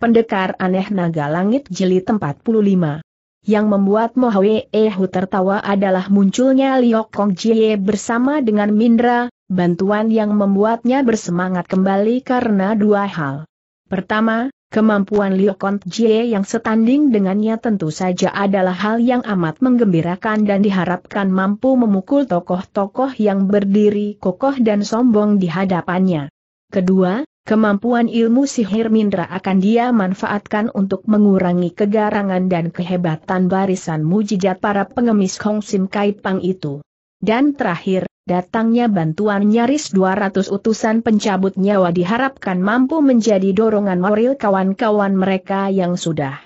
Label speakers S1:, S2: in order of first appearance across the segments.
S1: Pendekar aneh naga langit jeli 45. Yang membuat Mohwe Ehu tertawa adalah munculnya Liok Kong Jie bersama dengan Mindra, bantuan yang membuatnya bersemangat kembali karena dua hal. Pertama, kemampuan Liok Kong Jie yang setanding dengannya tentu saja adalah hal yang amat menggembirakan dan diharapkan mampu memukul tokoh-tokoh yang berdiri kokoh dan sombong di hadapannya. Kedua, Kemampuan ilmu sihir Mindra akan dia manfaatkan untuk mengurangi kegarangan dan kehebatan barisan mujizat para pengemis Hong Sim Kai Pang itu. Dan terakhir, datangnya bantuan nyaris 200 utusan pencabut nyawa diharapkan mampu menjadi dorongan moral kawan-kawan mereka yang sudah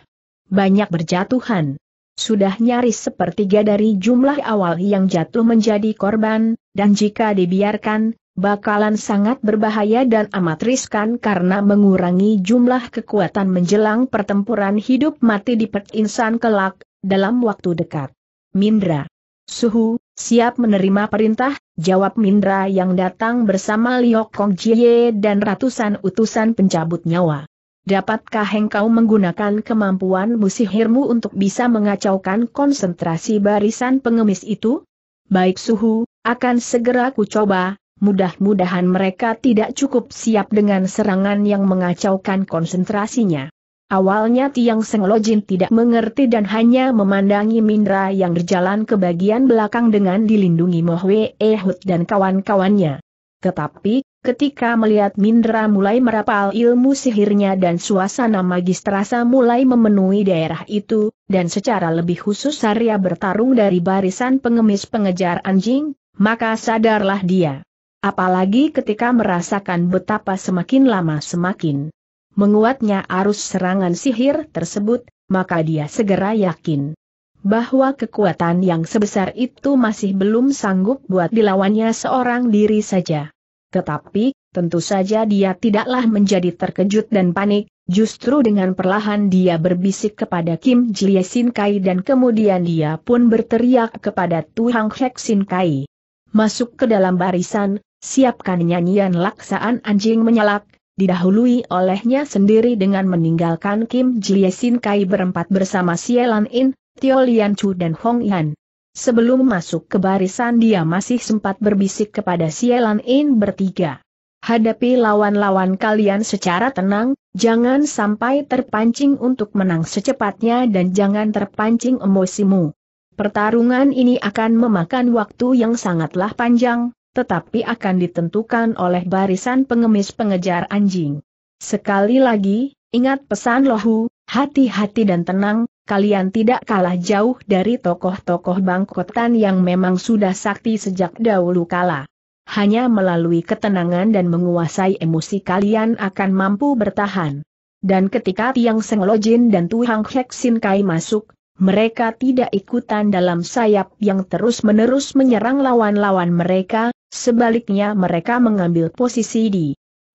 S1: banyak berjatuhan. Sudah nyaris sepertiga dari jumlah awal yang jatuh menjadi korban, dan jika dibiarkan, bakalan sangat berbahaya dan amat riskan karena mengurangi jumlah kekuatan menjelang pertempuran hidup mati di Pet Insan kelak, dalam waktu dekat. Mindra. Suhu, siap menerima perintah, jawab Mindra yang datang bersama Liok Kong Jie dan ratusan utusan pencabut nyawa. Dapatkah engkau menggunakan kemampuan musihirmu untuk bisa mengacaukan konsentrasi barisan pengemis itu? Baik Suhu, akan segera kucoba, mudah-mudahan mereka tidak cukup siap dengan serangan yang mengacaukan konsentrasinya. Awalnya Tiang Seng Lojin tidak mengerti dan hanya memandangi Mindra yang berjalan ke bagian belakang dengan dilindungi Mohwe Ehud dan kawan-kawannya. Tetapi, ketika melihat Mindra mulai merapal ilmu sihirnya dan suasana magis terasa mulai memenuhi daerah itu, dan secara lebih khusus Arya bertarung dari barisan pengemis pengejar anjing, maka sadarlah dia. Apalagi ketika merasakan betapa semakin lama semakin menguatnya arus serangan sihir tersebut, maka dia segera yakin bahwa kekuatan yang sebesar itu masih belum sanggup buat dilawannya seorang diri saja. Tetapi, tentu saja dia tidaklah menjadi terkejut dan panik, justru dengan perlahan dia berbisik kepada Kim Jie Sin Kai dan kemudian dia pun berteriak kepada Tuhang Hek Sin Kai. Masuk ke dalam barisan, siapkan nyanyian laksaan anjing menyalak, didahului olehnya sendiri dengan meninggalkan Kim Jie Sin Kai berempat bersama Sielan In, Tio Lian Chu dan Hong Yan. Sebelum masuk ke barisan dia masih sempat berbisik kepada Sielan In bertiga. Hadapi lawan-lawan kalian secara tenang, jangan sampai terpancing untuk menang secepatnya dan jangan terpancing emosimu. Pertarungan ini akan memakan waktu yang sangatlah panjang, tetapi akan ditentukan oleh barisan pengemis pengejar anjing. Sekali lagi, ingat pesan lohu, hati-hati dan tenang, kalian tidak kalah jauh dari tokoh-tokoh bangkotan yang memang sudah sakti sejak dahulu kala. Hanya melalui ketenangan dan menguasai emosi kalian akan mampu bertahan. Dan ketika Tiang Seng Lojin dan Tuhang Heksin Kai masuk, mereka tidak ikutan dalam sayap yang terus-menerus menyerang lawan-lawan mereka, sebaliknya mereka mengambil posisi di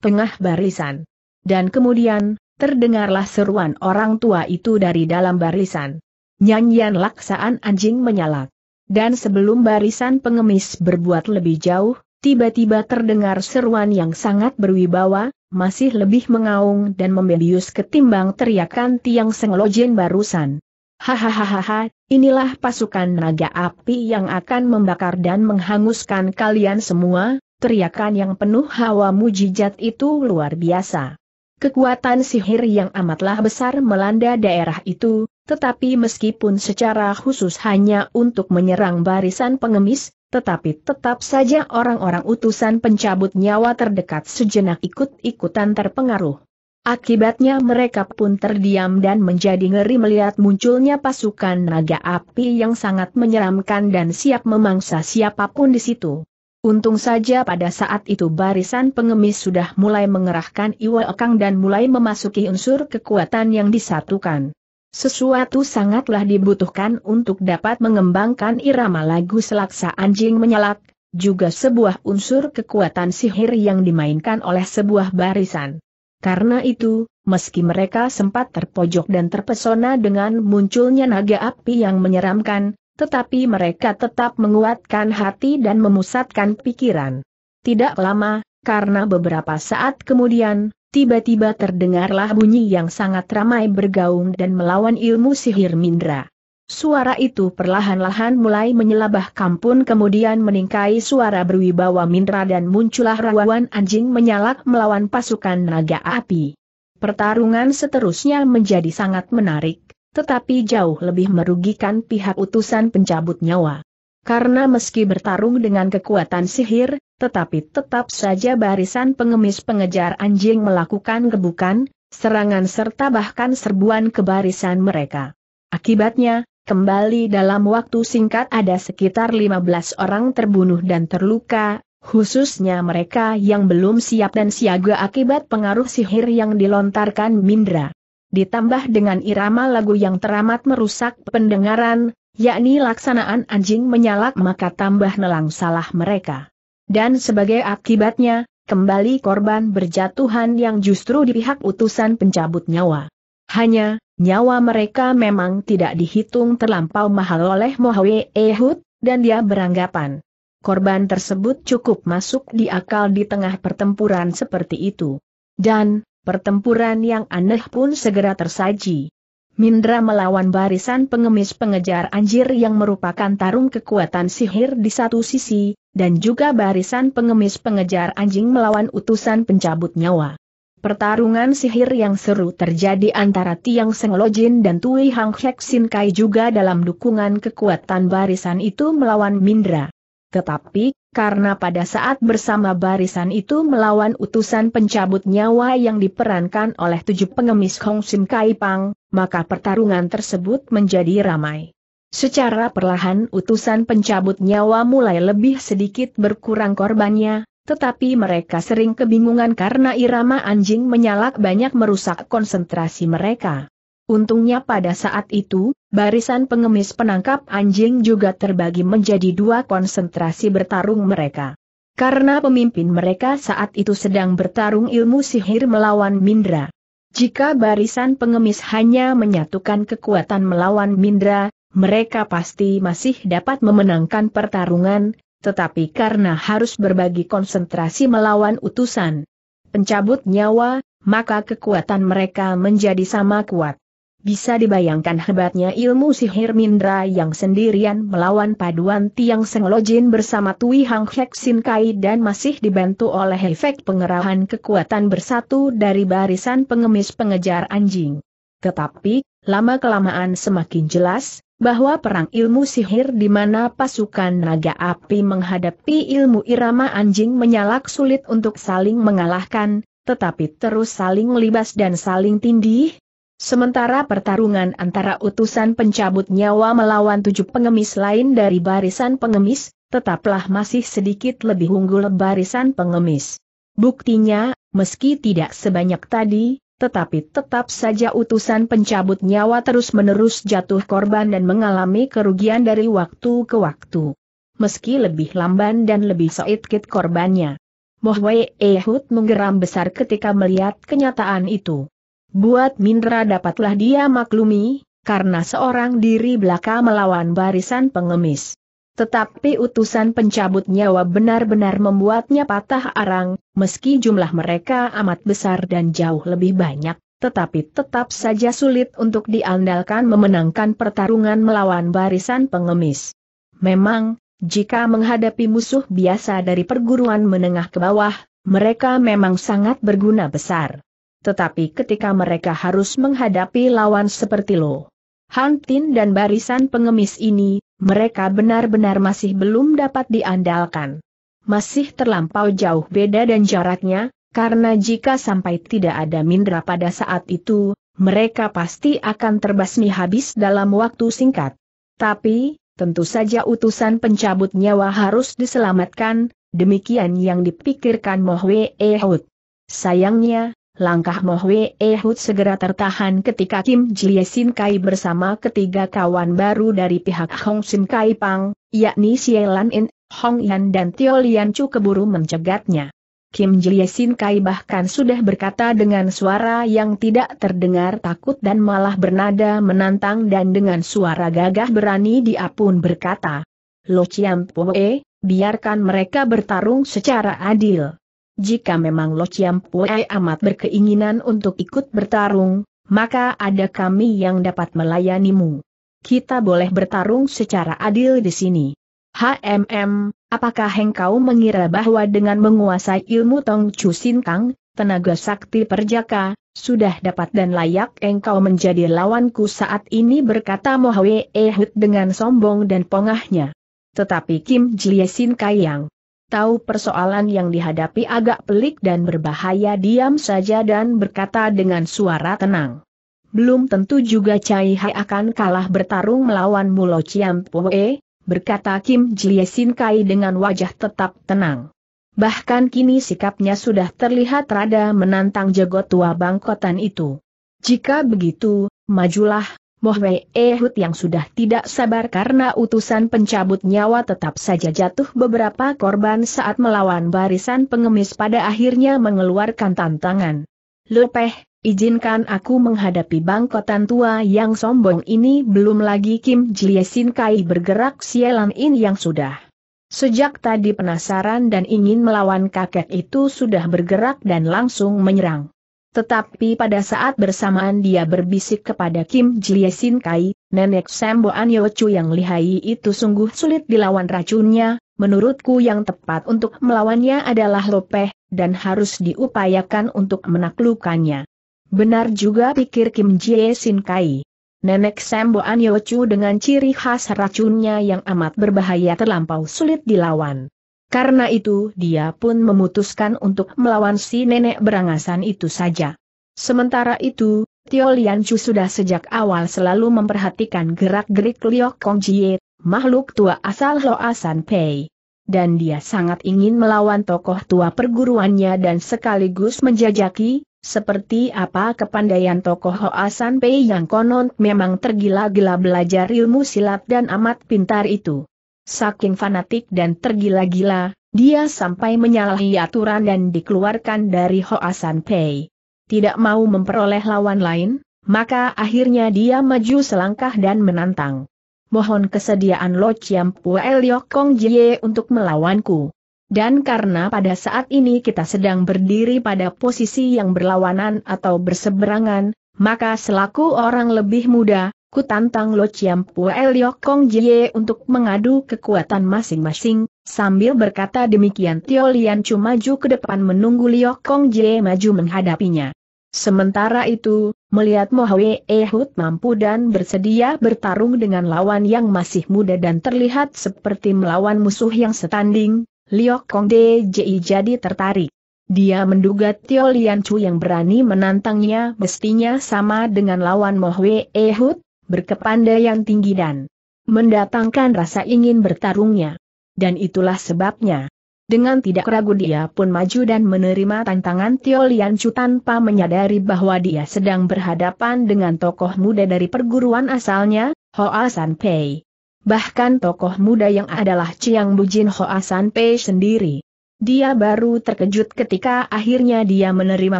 S1: tengah barisan. Dan kemudian, terdengarlah seruan orang tua itu dari dalam barisan. Nyanyian laksaan anjing menyalak. Dan sebelum barisan pengemis berbuat lebih jauh, tiba-tiba terdengar seruan yang sangat berwibawa, masih lebih mengaung dan membius ketimbang teriakan tiang senglojen barusan. Hahaha, inilah pasukan naga api yang akan membakar dan menghanguskan kalian semua, teriakan yang penuh hawa mujizat itu luar biasa. Kekuatan sihir yang amatlah besar melanda daerah itu, tetapi meskipun secara khusus hanya untuk menyerang barisan pengemis, tetapi tetap saja orang-orang utusan pencabut nyawa terdekat sejenak ikut-ikutan terpengaruh. Akibatnya mereka pun terdiam dan menjadi ngeri melihat munculnya pasukan naga api yang sangat menyeramkan dan siap memangsa siapapun di situ. Untung saja pada saat itu barisan pengemis sudah mulai mengerahkan iwa okang dan mulai memasuki unsur kekuatan yang disatukan. Sesuatu sangatlah dibutuhkan untuk dapat mengembangkan irama lagu selaksa anjing menyalak, juga sebuah unsur kekuatan sihir yang dimainkan oleh sebuah barisan. Karena itu, meski mereka sempat terpojok dan terpesona dengan munculnya naga api yang menyeramkan, tetapi mereka tetap menguatkan hati dan memusatkan pikiran. Tidak lama, karena beberapa saat kemudian, tiba-tiba terdengarlah bunyi yang sangat ramai bergaung dan melawan ilmu sihir Mindra. Suara itu perlahan-lahan mulai menyelabah kampun kemudian meningkai suara berwibawa mindra dan muncullah rawan anjing menyalak melawan pasukan naga api. Pertarungan seterusnya menjadi sangat menarik, tetapi jauh lebih merugikan pihak utusan pencabut nyawa. Karena meski bertarung dengan kekuatan sihir, tetapi tetap saja barisan pengemis pengejar anjing melakukan gebukan, serangan serta bahkan serbuan ke barisan mereka. Akibatnya, Kembali dalam waktu singkat ada sekitar 15 orang terbunuh dan terluka, khususnya mereka yang belum siap dan siaga akibat pengaruh sihir yang dilontarkan Mindra. Ditambah dengan irama lagu yang teramat merusak pendengaran, yakni laksanaan anjing menyalak maka tambah nelang salah mereka. Dan sebagai akibatnya, kembali korban berjatuhan yang justru di pihak utusan pencabut nyawa. Hanya, nyawa mereka memang tidak dihitung terlampau mahal oleh Mohwe Ehud, dan dia beranggapan. Korban tersebut cukup masuk di akal di tengah pertempuran seperti itu. Dan, pertempuran yang aneh pun segera tersaji. Mindra melawan barisan pengemis pengejar anjir yang merupakan tarung kekuatan sihir di satu sisi, dan juga barisan pengemis pengejar anjing melawan utusan pencabut nyawa. Pertarungan sihir yang seru terjadi antara Tiang Seng Lojin dan Tui Hang Hek Sin Kai juga dalam dukungan kekuatan barisan itu melawan Mindra. Tetapi, karena pada saat bersama barisan itu melawan utusan pencabut nyawa yang diperankan oleh tujuh pengemis Hong Sim Kai Pang, maka pertarungan tersebut menjadi ramai. Secara perlahan utusan pencabut nyawa mulai lebih sedikit berkurang korbannya, tetapi mereka sering kebingungan karena irama anjing menyalak banyak merusak konsentrasi mereka. Untungnya pada saat itu, barisan pengemis penangkap anjing juga terbagi menjadi dua konsentrasi bertarung mereka. Karena pemimpin mereka saat itu sedang bertarung ilmu sihir melawan Mindra. Jika barisan pengemis hanya menyatukan kekuatan melawan Mindra, mereka pasti masih dapat memenangkan pertarungan, tetapi karena harus berbagi konsentrasi melawan utusan pencabut nyawa, maka kekuatan mereka menjadi sama kuat. Bisa dibayangkan hebatnya ilmu sihir Mindra yang sendirian melawan paduan Tiang Senglojin bersama Tui Hang Hek Sin Kai dan masih dibantu oleh efek pengerahan kekuatan bersatu dari barisan pengemis pengejar anjing. Tetapi, lama-kelamaan semakin jelas, bahwa perang ilmu sihir di mana pasukan naga api menghadapi ilmu irama anjing menyalak sulit untuk saling mengalahkan, tetapi terus saling melibas dan saling tindih. Sementara pertarungan antara utusan pencabut nyawa melawan tujuh pengemis lain dari barisan pengemis, tetaplah masih sedikit lebih unggul barisan pengemis. Buktinya, meski tidak sebanyak tadi, tetapi tetap saja utusan pencabut nyawa terus-menerus jatuh korban dan mengalami kerugian dari waktu ke waktu. Meski lebih lamban dan lebih soitkit korbannya. Mohwe Ehud menggeram besar ketika melihat kenyataan itu. Buat Mindra dapatlah dia maklumi, karena seorang diri belaka melawan barisan pengemis. Tetapi utusan pencabut nyawa benar-benar membuatnya patah arang, meski jumlah mereka amat besar dan jauh lebih banyak, tetapi tetap saja sulit untuk diandalkan memenangkan pertarungan melawan barisan pengemis. Memang, jika menghadapi musuh biasa dari perguruan menengah ke bawah, mereka memang sangat berguna besar. Tetapi ketika mereka harus menghadapi lawan seperti Lo Hantin dan barisan pengemis ini, mereka benar-benar masih belum dapat diandalkan. Masih terlampau jauh beda dan jaraknya, karena jika sampai tidak ada Mindra pada saat itu, mereka pasti akan terbasmi habis dalam waktu singkat. Tapi, tentu saja utusan pencabut nyawa harus diselamatkan, demikian yang dipikirkan Mohwe Ehud. Sayangnya, Langkah Mohwe Ehud segera tertahan ketika Kim Jie Sin Kai bersama ketiga kawan baru dari pihak Hong Sin Kai Pang, yakni Xie Lan In, Hong Yan dan Tio Lian Chu keburu mencegatnya. Kim Jie Sin Kai bahkan sudah berkata dengan suara yang tidak terdengar takut dan malah bernada menantang dan dengan suara gagah berani dia pun berkata, Lo Chiam Poe, biarkan mereka bertarung secara adil jika memang Lo Chiam Pue amat berkeinginan untuk ikut bertarung, maka ada kami yang dapat melayanimu. Kita boleh bertarung secara adil di sini. HMM, apakah engkau mengira bahwa dengan menguasai ilmu Tong Chu Sin Kang, tenaga sakti perjaka, sudah dapat dan layak engkau menjadi lawanku saat ini berkata Mohwe Ehud dengan sombong dan pongahnya. Tetapi Kim Jie Sin Kayang, tahu persoalan yang dihadapi agak pelik dan berbahaya diam saja dan berkata dengan suara tenang. Belum tentu juga Cai Hai akan kalah bertarung melawan Mulo Chiam Pue, berkata Kim Jie Sin Kai dengan wajah tetap tenang. Bahkan kini sikapnya sudah terlihat rada menantang jago tua bangkotan itu. Jika begitu, majulah, Mohwe Ehud yang sudah tidak sabar karena utusan pencabut nyawa tetap saja jatuh beberapa korban saat melawan barisan pengemis pada akhirnya mengeluarkan tantangan. Lepeh, izinkan aku menghadapi bangkotan tua yang sombong ini belum lagi Kim Jiliesin Kai bergerak sialan in yang sudah. Sejak tadi penasaran dan ingin melawan kakek itu sudah bergerak dan langsung menyerang. Tetapi pada saat bersamaan dia berbisik kepada Kim Jie Sin Kai, nenek Sambo An Yochu yang lihai itu sungguh sulit dilawan racunnya, menurutku yang tepat untuk melawannya adalah lopeh, dan harus diupayakan untuk menaklukkannya. Benar juga pikir Kim Jie Sin Kai. Nenek Sambo An Yochu dengan ciri khas racunnya yang amat berbahaya terlampau sulit dilawan. Karena itu dia pun memutuskan untuk melawan si nenek berangasan itu saja. Sementara itu, Tio Chu sudah sejak awal selalu memperhatikan gerak-gerik Liu Kong Jie, makhluk tua asal Loasan Pei. Dan dia sangat ingin melawan tokoh tua perguruannya dan sekaligus menjajaki, seperti apa kepandaian tokoh Hoasan Pei yang konon memang tergila-gila belajar ilmu silat dan amat pintar itu. Saking fanatik dan tergila-gila, dia sampai menyalahi aturan dan dikeluarkan dari Hoasan Pei. Tidak mau memperoleh lawan lain, maka akhirnya dia maju selangkah dan menantang. Mohon kesediaan Lo Chiam Puel Yok Kong Jie untuk melawanku. Dan karena pada saat ini kita sedang berdiri pada posisi yang berlawanan atau berseberangan, maka selaku orang lebih muda, Ku tantang Lo Chiam Pue Kong Jie untuk mengadu kekuatan masing-masing, sambil berkata demikian Tio Lian Chu maju ke depan menunggu Lio Kong Jie maju menghadapinya. Sementara itu, melihat Mohwe Ehud mampu dan bersedia bertarung dengan lawan yang masih muda dan terlihat seperti melawan musuh yang setanding, Lio Kong Jie jadi tertarik. Dia menduga Tio Lian Chu yang berani menantangnya mestinya sama dengan lawan Mohwe Ehud, berkepandaian tinggi dan mendatangkan rasa ingin bertarungnya. Dan itulah sebabnya. Dengan tidak ragu dia pun maju dan menerima tantangan Tio Lian Chu tanpa menyadari bahwa dia sedang berhadapan dengan tokoh muda dari perguruan asalnya, Hoa San Pei. Bahkan tokoh muda yang adalah Chiang Bujin Hoa San Pei sendiri. Dia baru terkejut ketika akhirnya dia menerima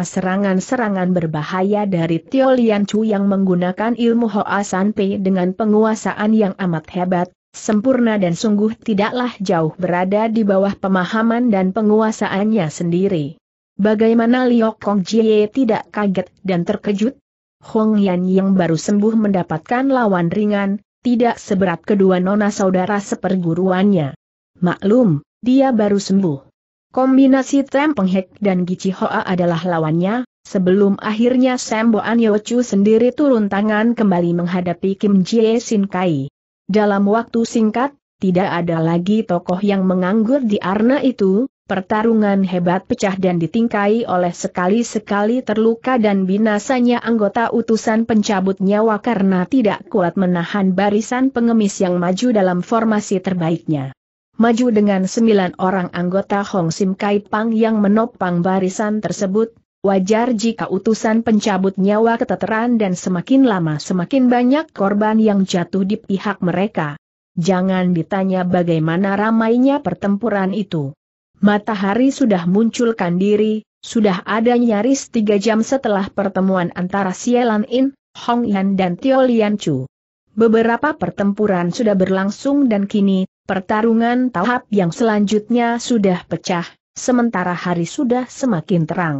S1: serangan-serangan berbahaya dari Tio Lian Chu yang menggunakan ilmu Hoa San Pei dengan penguasaan yang amat hebat, sempurna dan sungguh tidaklah jauh berada di bawah pemahaman dan penguasaannya sendiri. Bagaimana Liok Kong Jie tidak kaget dan terkejut? Hong Yan yang baru sembuh mendapatkan lawan ringan, tidak seberat kedua nona saudara seperguruannya. Maklum, dia baru sembuh. Kombinasi Tem Peng Hek dan Gichi Hoa adalah lawannya, sebelum akhirnya Sambo An Chu sendiri turun tangan kembali menghadapi Kim Jie Sin Kai. Dalam waktu singkat, tidak ada lagi tokoh yang menganggur di arena itu, pertarungan hebat pecah dan ditingkai oleh sekali-sekali terluka dan binasanya anggota utusan pencabut nyawa karena tidak kuat menahan barisan pengemis yang maju dalam formasi terbaiknya maju dengan sembilan orang anggota Hong Sim Kai Pang yang menopang barisan tersebut, wajar jika utusan pencabut nyawa keteteran dan semakin lama semakin banyak korban yang jatuh di pihak mereka. Jangan ditanya bagaimana ramainya pertempuran itu. Matahari sudah munculkan diri, sudah ada nyaris tiga jam setelah pertemuan antara Sielan In, Hong Yan dan Tio Lian Chu. Beberapa pertempuran sudah berlangsung dan kini Pertarungan tahap yang selanjutnya sudah pecah, sementara hari sudah semakin terang.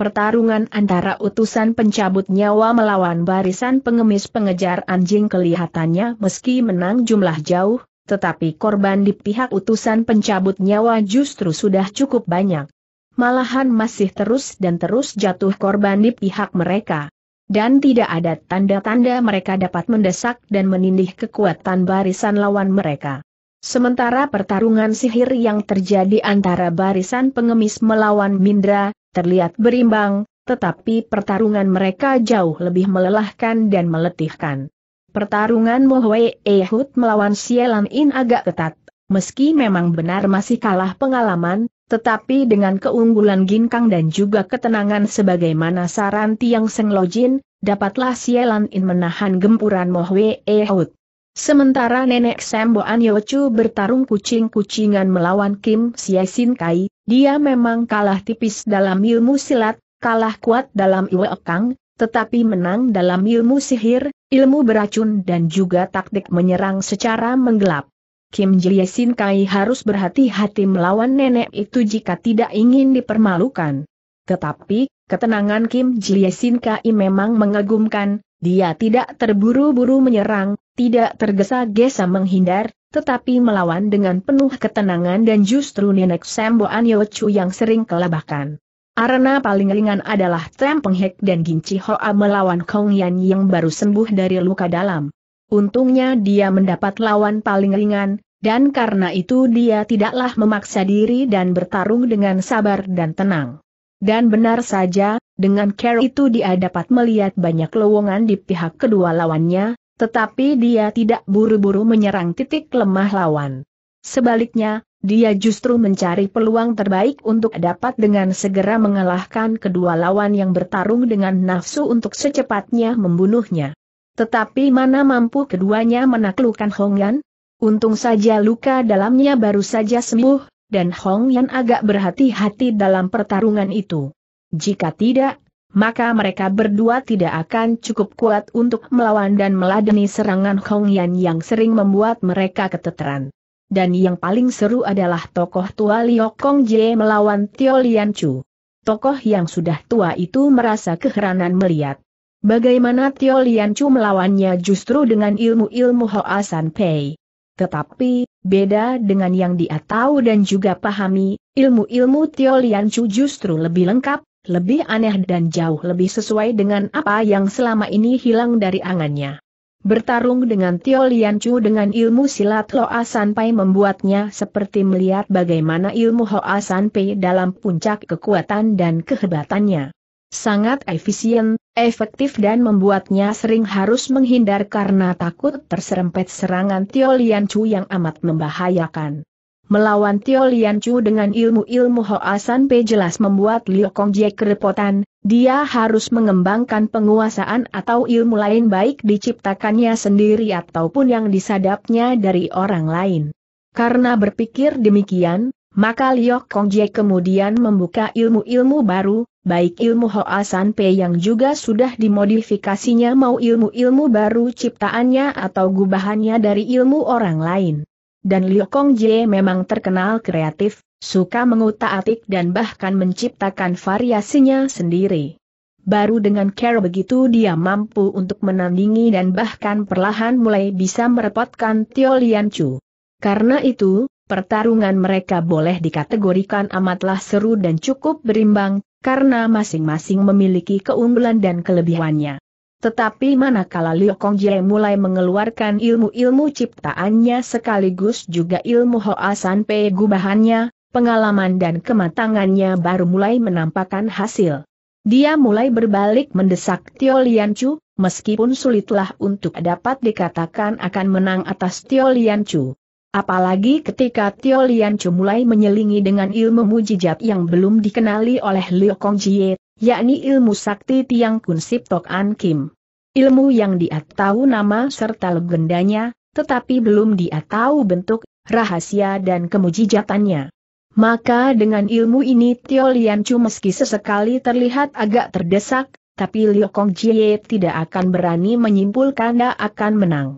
S1: Pertarungan antara utusan pencabut nyawa melawan barisan pengemis pengejar anjing kelihatannya meski menang jumlah jauh, tetapi korban di pihak utusan pencabut nyawa justru sudah cukup banyak. Malahan masih terus dan terus jatuh korban di pihak mereka. Dan tidak ada tanda-tanda mereka dapat mendesak dan menindih kekuatan barisan lawan mereka. Sementara pertarungan sihir yang terjadi antara barisan pengemis melawan Mindra, terlihat berimbang, tetapi pertarungan mereka jauh lebih melelahkan dan meletihkan. Pertarungan Mohwe Ehud melawan Sielan In agak ketat, meski memang benar masih kalah pengalaman, tetapi dengan keunggulan Ginkang dan juga ketenangan sebagaimana saran Tiang Senglojin, dapatlah Sielan In menahan gempuran Mohwe Ehud. Sementara nenek An Yochu bertarung kucing-kucingan melawan Kim Sin Kai, dia memang kalah tipis dalam ilmu silat, kalah kuat dalam iwekang, tetapi menang dalam ilmu sihir, ilmu beracun dan juga taktik menyerang secara menggelap. Kim Sin Kai harus berhati-hati melawan nenek itu jika tidak ingin dipermalukan. Tetapi, ketenangan Kim Sin Kai memang mengagumkan, dia tidak terburu-buru menyerang, tidak tergesa-gesa menghindar, tetapi melawan dengan penuh ketenangan dan justru nenek Sembo Yochu yang sering kelabakan. Arena paling ringan adalah Tem Penghek dan Ginci Hoa melawan Kong Yan yang baru sembuh dari luka dalam. Untungnya dia mendapat lawan paling ringan, dan karena itu dia tidaklah memaksa diri dan bertarung dengan sabar dan tenang. Dan benar saja, dengan care itu dia dapat melihat banyak lowongan di pihak kedua lawannya, tetapi dia tidak buru-buru menyerang titik lemah lawan. Sebaliknya, dia justru mencari peluang terbaik untuk dapat dengan segera mengalahkan kedua lawan yang bertarung dengan nafsu untuk secepatnya membunuhnya. Tetapi mana mampu keduanya menaklukkan Hongyan? Untung saja luka dalamnya baru saja sembuh, dan Hong Yan agak berhati-hati dalam pertarungan itu. Jika tidak, maka mereka berdua tidak akan cukup kuat untuk melawan dan meladeni serangan Hong Yan yang sering membuat mereka keteteran. Dan yang paling seru adalah tokoh tua Liu Kong Jie melawan Tio Lian Chu. Tokoh yang sudah tua itu merasa keheranan melihat bagaimana Tio Lian Chu melawannya justru dengan ilmu-ilmu Hoa San Pei. Tetapi, beda dengan yang dia tahu dan juga pahami, ilmu-ilmu Tio Lian Chu justru lebih lengkap, lebih aneh dan jauh lebih sesuai dengan apa yang selama ini hilang dari angannya. Bertarung dengan Tio Lian Chu dengan ilmu silat Loa Pai membuatnya seperti melihat bagaimana ilmu Hoa San Pai dalam puncak kekuatan dan kehebatannya sangat efisien, efektif dan membuatnya sering harus menghindar karena takut terserempet serangan Tio Lian Chu yang amat membahayakan. Melawan Tio Lian Chu dengan ilmu-ilmu Hoasan Pe jelas membuat Liu Kong Jie kerepotan, dia harus mengembangkan penguasaan atau ilmu lain baik diciptakannya sendiri ataupun yang disadapnya dari orang lain. Karena berpikir demikian, maka Liok Kong Jie kemudian membuka ilmu-ilmu baru, baik ilmu Hoa San Pei yang juga sudah dimodifikasinya mau ilmu-ilmu baru ciptaannya atau gubahannya dari ilmu orang lain. Dan Liok Kong Jie memang terkenal kreatif, suka mengutak-atik dan bahkan menciptakan variasinya sendiri. Baru dengan cara begitu dia mampu untuk menandingi dan bahkan perlahan mulai bisa merepotkan Tio Lian Chu. Karena itu, pertarungan mereka boleh dikategorikan amatlah seru dan cukup berimbang, karena masing-masing memiliki keunggulan dan kelebihannya. Tetapi manakala Liu Kongjie mulai mengeluarkan ilmu-ilmu ciptaannya sekaligus juga ilmu Hoasan Pei gubahannya, pengalaman dan kematangannya baru mulai menampakkan hasil. Dia mulai berbalik mendesak Tio Chu, meskipun sulitlah untuk dapat dikatakan akan menang atas Tio Chu. Apalagi ketika Tio Lian Chu mulai menyelingi dengan ilmu mujijat yang belum dikenali oleh Liu Kong Jie, yakni ilmu sakti Tiang Kun Sip Tok An Kim. Ilmu yang dia tahu nama serta legendanya, tetapi belum dia tahu bentuk, rahasia dan kemujijatannya. Maka dengan ilmu ini Tio Lian Chu meski sesekali terlihat agak terdesak, tapi Liu Kong Jie tidak akan berani menyimpulkan dia akan menang.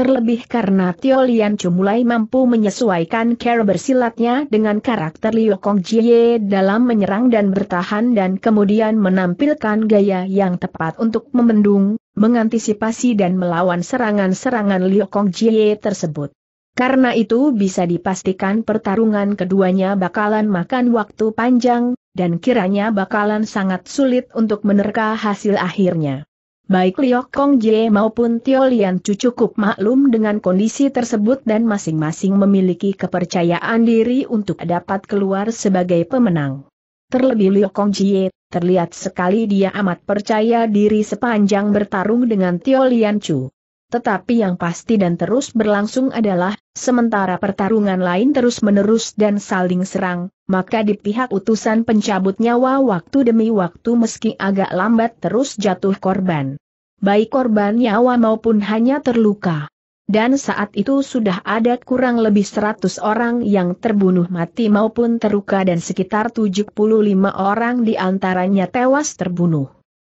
S1: Terlebih karena Tio Lian Chu mulai mampu menyesuaikan cara bersilatnya dengan karakter Liu Kong Jie dalam menyerang dan bertahan dan kemudian menampilkan gaya yang tepat untuk membendung, mengantisipasi dan melawan serangan-serangan Liu Kong Jie tersebut. Karena itu bisa dipastikan pertarungan keduanya bakalan makan waktu panjang, dan kiranya bakalan sangat sulit untuk menerka hasil akhirnya. Baik Liu Kong Jie maupun Tio Lian Chu cukup maklum dengan kondisi tersebut dan masing-masing memiliki kepercayaan diri untuk dapat keluar sebagai pemenang. Terlebih Liu Kong Jie, terlihat sekali dia amat percaya diri sepanjang bertarung dengan Tio Lian Chu tetapi yang pasti dan terus berlangsung adalah, sementara pertarungan lain terus-menerus dan saling serang, maka di pihak utusan pencabut nyawa waktu demi waktu meski agak lambat terus jatuh korban. Baik korban nyawa maupun hanya terluka. Dan saat itu sudah ada kurang lebih 100 orang yang terbunuh mati maupun terluka dan sekitar 75 orang di antaranya tewas terbunuh.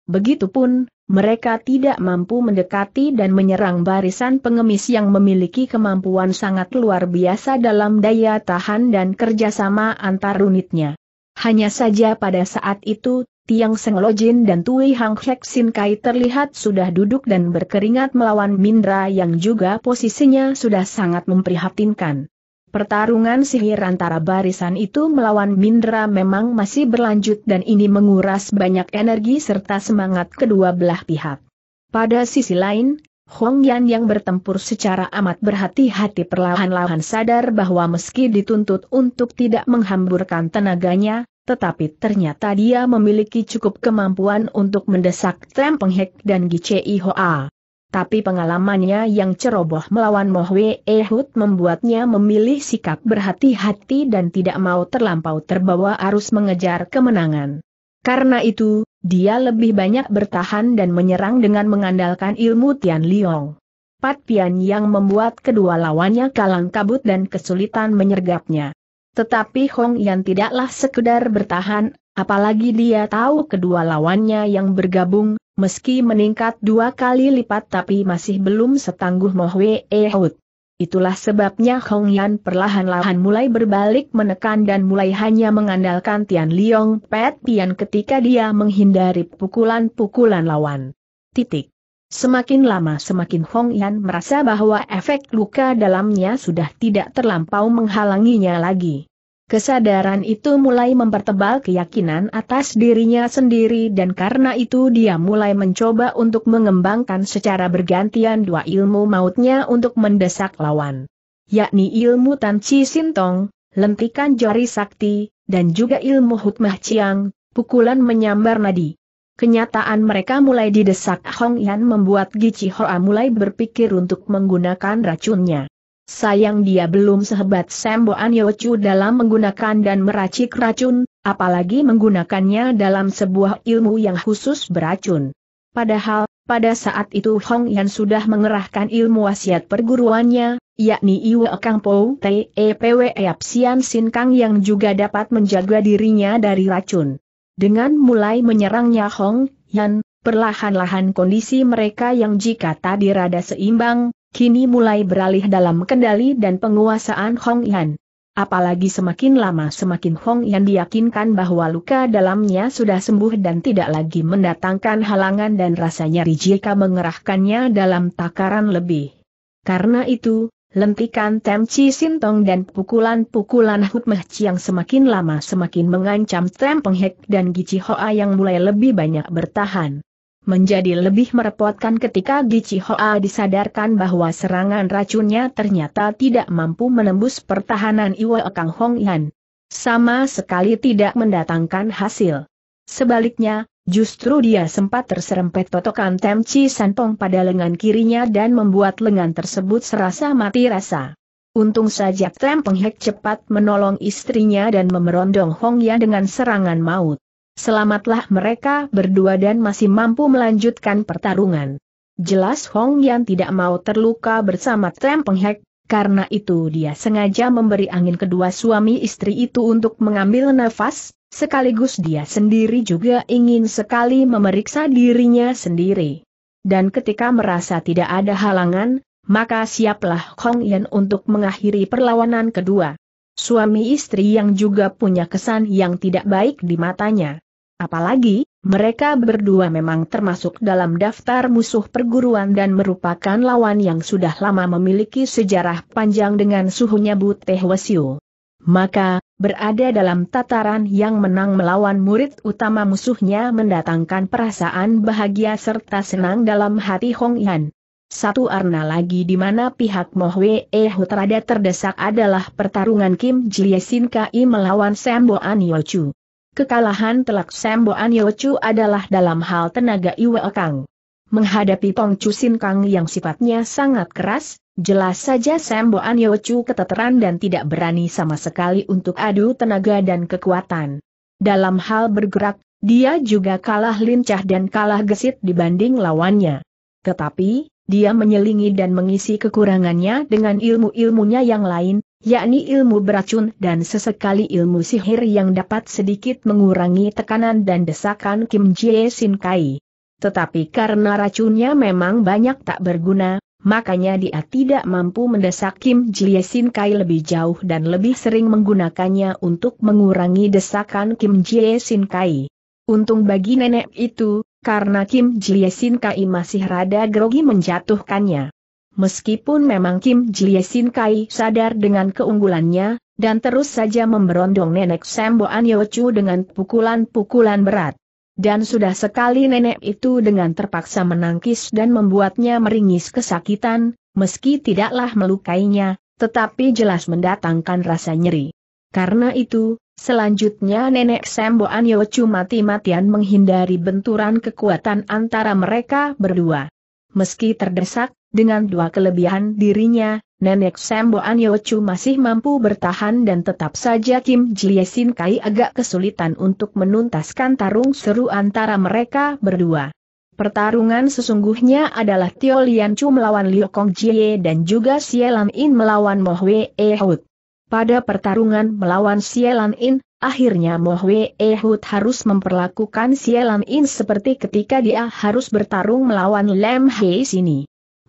S1: Begitupun, mereka tidak mampu mendekati dan menyerang barisan pengemis yang memiliki kemampuan sangat luar biasa dalam daya tahan dan kerjasama antar unitnya. Hanya saja pada saat itu, Tiang Seng Lojin dan Tui Hang Hek Sin Kai terlihat sudah duduk dan berkeringat melawan Mindra yang juga posisinya sudah sangat memprihatinkan. Pertarungan sihir antara barisan itu melawan Mindra memang masih berlanjut dan ini menguras banyak energi serta semangat kedua belah pihak. Pada sisi lain, Hong Yan yang bertempur secara amat berhati-hati perlahan-lahan sadar bahwa meski dituntut untuk tidak menghamburkan tenaganya, tetapi ternyata dia memiliki cukup kemampuan untuk mendesak Tem Penghek dan Gichi Hoa tapi pengalamannya yang ceroboh melawan Mohwe Ehud membuatnya memilih sikap berhati-hati dan tidak mau terlampau terbawa arus mengejar kemenangan. Karena itu, dia lebih banyak bertahan dan menyerang dengan mengandalkan ilmu Tian Liong. Pat Pian yang membuat kedua lawannya kalang kabut dan kesulitan menyergapnya. Tetapi Hong Yan tidaklah sekedar bertahan, apalagi dia tahu kedua lawannya yang bergabung, meski meningkat dua kali lipat tapi masih belum setangguh Mohwe Hout. Itulah sebabnya Hong Yan perlahan-lahan mulai berbalik menekan dan mulai hanya mengandalkan Tian Liong Pet Pian ketika dia menghindari pukulan-pukulan lawan. Titik. Semakin lama semakin Hong Yan merasa bahwa efek luka dalamnya sudah tidak terlampau menghalanginya lagi. Kesadaran itu mulai mempertebal keyakinan atas dirinya sendiri dan karena itu dia mulai mencoba untuk mengembangkan secara bergantian dua ilmu mautnya untuk mendesak lawan. Yakni ilmu Tan Chi Sintong, lentikan jari sakti, dan juga ilmu Hutmah Chiang, pukulan menyambar nadi. Kenyataan mereka mulai didesak Hong Yan membuat Gichi Hoa mulai berpikir untuk menggunakan racunnya. Sayang dia belum sehebat Sembo Anyocu dalam menggunakan dan meracik racun, apalagi menggunakannya dalam sebuah ilmu yang khusus beracun. Padahal, pada saat itu Hong Yan sudah mengerahkan ilmu wasiat perguruannya, yakni Iwe Kang Po Te Pwe Eap Sian Sin Kang yang juga dapat menjaga dirinya dari racun. Dengan mulai menyerangnya Hong Yan, perlahan-lahan kondisi mereka yang jika tadi rada seimbang, kini mulai beralih dalam kendali dan penguasaan Hong Yan. Apalagi semakin lama semakin Hong Yan diyakinkan bahwa luka dalamnya sudah sembuh dan tidak lagi mendatangkan halangan dan rasanya Rijika mengerahkannya dalam takaran lebih. Karena itu, lentikan Tem Chi Sintong dan pukulan-pukulan Hut Meh Chiang semakin lama semakin mengancam Tem Penghek dan Gichi Hoa yang mulai lebih banyak bertahan menjadi lebih merepotkan ketika Gichi Hoa disadarkan bahwa serangan racunnya ternyata tidak mampu menembus pertahanan Iwa Kang Hong Yan. Sama sekali tidak mendatangkan hasil. Sebaliknya, justru dia sempat terserempet totokan Temci Santong pada lengan kirinya dan membuat lengan tersebut serasa mati rasa. Untung saja Tem Penghek cepat menolong istrinya dan memerondong Hong Yan dengan serangan maut. Selamatlah mereka berdua dan masih mampu melanjutkan pertarungan. Jelas Hong Yan tidak mau terluka bersama Trem Penghek, karena itu dia sengaja memberi angin kedua suami istri itu untuk mengambil nafas, sekaligus dia sendiri juga ingin sekali memeriksa dirinya sendiri. Dan ketika merasa tidak ada halangan, maka siaplah Hong Yan untuk mengakhiri perlawanan kedua. Suami istri yang juga punya kesan yang tidak baik di matanya. Apalagi, mereka berdua memang termasuk dalam daftar musuh perguruan dan merupakan lawan yang sudah lama memiliki sejarah panjang dengan suhunya Buteh Wesiu. Maka, berada dalam tataran yang menang melawan murid utama musuhnya mendatangkan perasaan bahagia serta senang dalam hati Hong Yan. Satu arna lagi di mana pihak Mohwe Ehu Hutrada terdesak adalah pertarungan Kim Jiesin Kai melawan Anio Chu. Kekalahan telak Samboan Yochu adalah dalam hal tenaga Iwe Kang. Menghadapi Pong Chusin Kang yang sifatnya sangat keras, jelas saja Samboan Yochu keteteran dan tidak berani sama sekali untuk adu tenaga dan kekuatan. Dalam hal bergerak, dia juga kalah lincah dan kalah gesit dibanding lawannya. Tetapi, dia menyelingi dan mengisi kekurangannya dengan ilmu-ilmunya yang lain, yakni ilmu beracun dan sesekali ilmu sihir yang dapat sedikit mengurangi tekanan dan desakan Kim Jie Sin Kai. Tetapi karena racunnya memang banyak tak berguna, makanya dia tidak mampu mendesak Kim Jie Sin Kai lebih jauh dan lebih sering menggunakannya untuk mengurangi desakan Kim Jie Sin Kai. Untung bagi nenek itu, karena Kim Jie Sin Kai masih rada grogi menjatuhkannya. Meskipun memang Kim Jie Sin Kai sadar dengan keunggulannya, dan terus saja memberondong nenek Semboan Yochu dengan pukulan-pukulan berat. Dan sudah sekali nenek itu dengan terpaksa menangkis dan membuatnya meringis kesakitan, meski tidaklah melukainya, tetapi jelas mendatangkan rasa nyeri. Karena itu, selanjutnya nenek Semboan Yochu mati-matian menghindari benturan kekuatan antara mereka berdua. Meski terdesak, dengan dua kelebihan dirinya, nenek Sembo Anyochu masih mampu bertahan dan tetap saja Kim Jie Sin Kai agak kesulitan untuk menuntaskan tarung seru antara mereka berdua. Pertarungan sesungguhnya adalah Tio Lian Chu melawan Liu Kong Jie dan juga Sielan In melawan Mo Hwe E Hout. Pada pertarungan melawan Sielan In, akhirnya Mo Hwe E Hout harus memperlakukan Sielan In seperti ketika dia harus bertarung melawan Lam Hei Sini.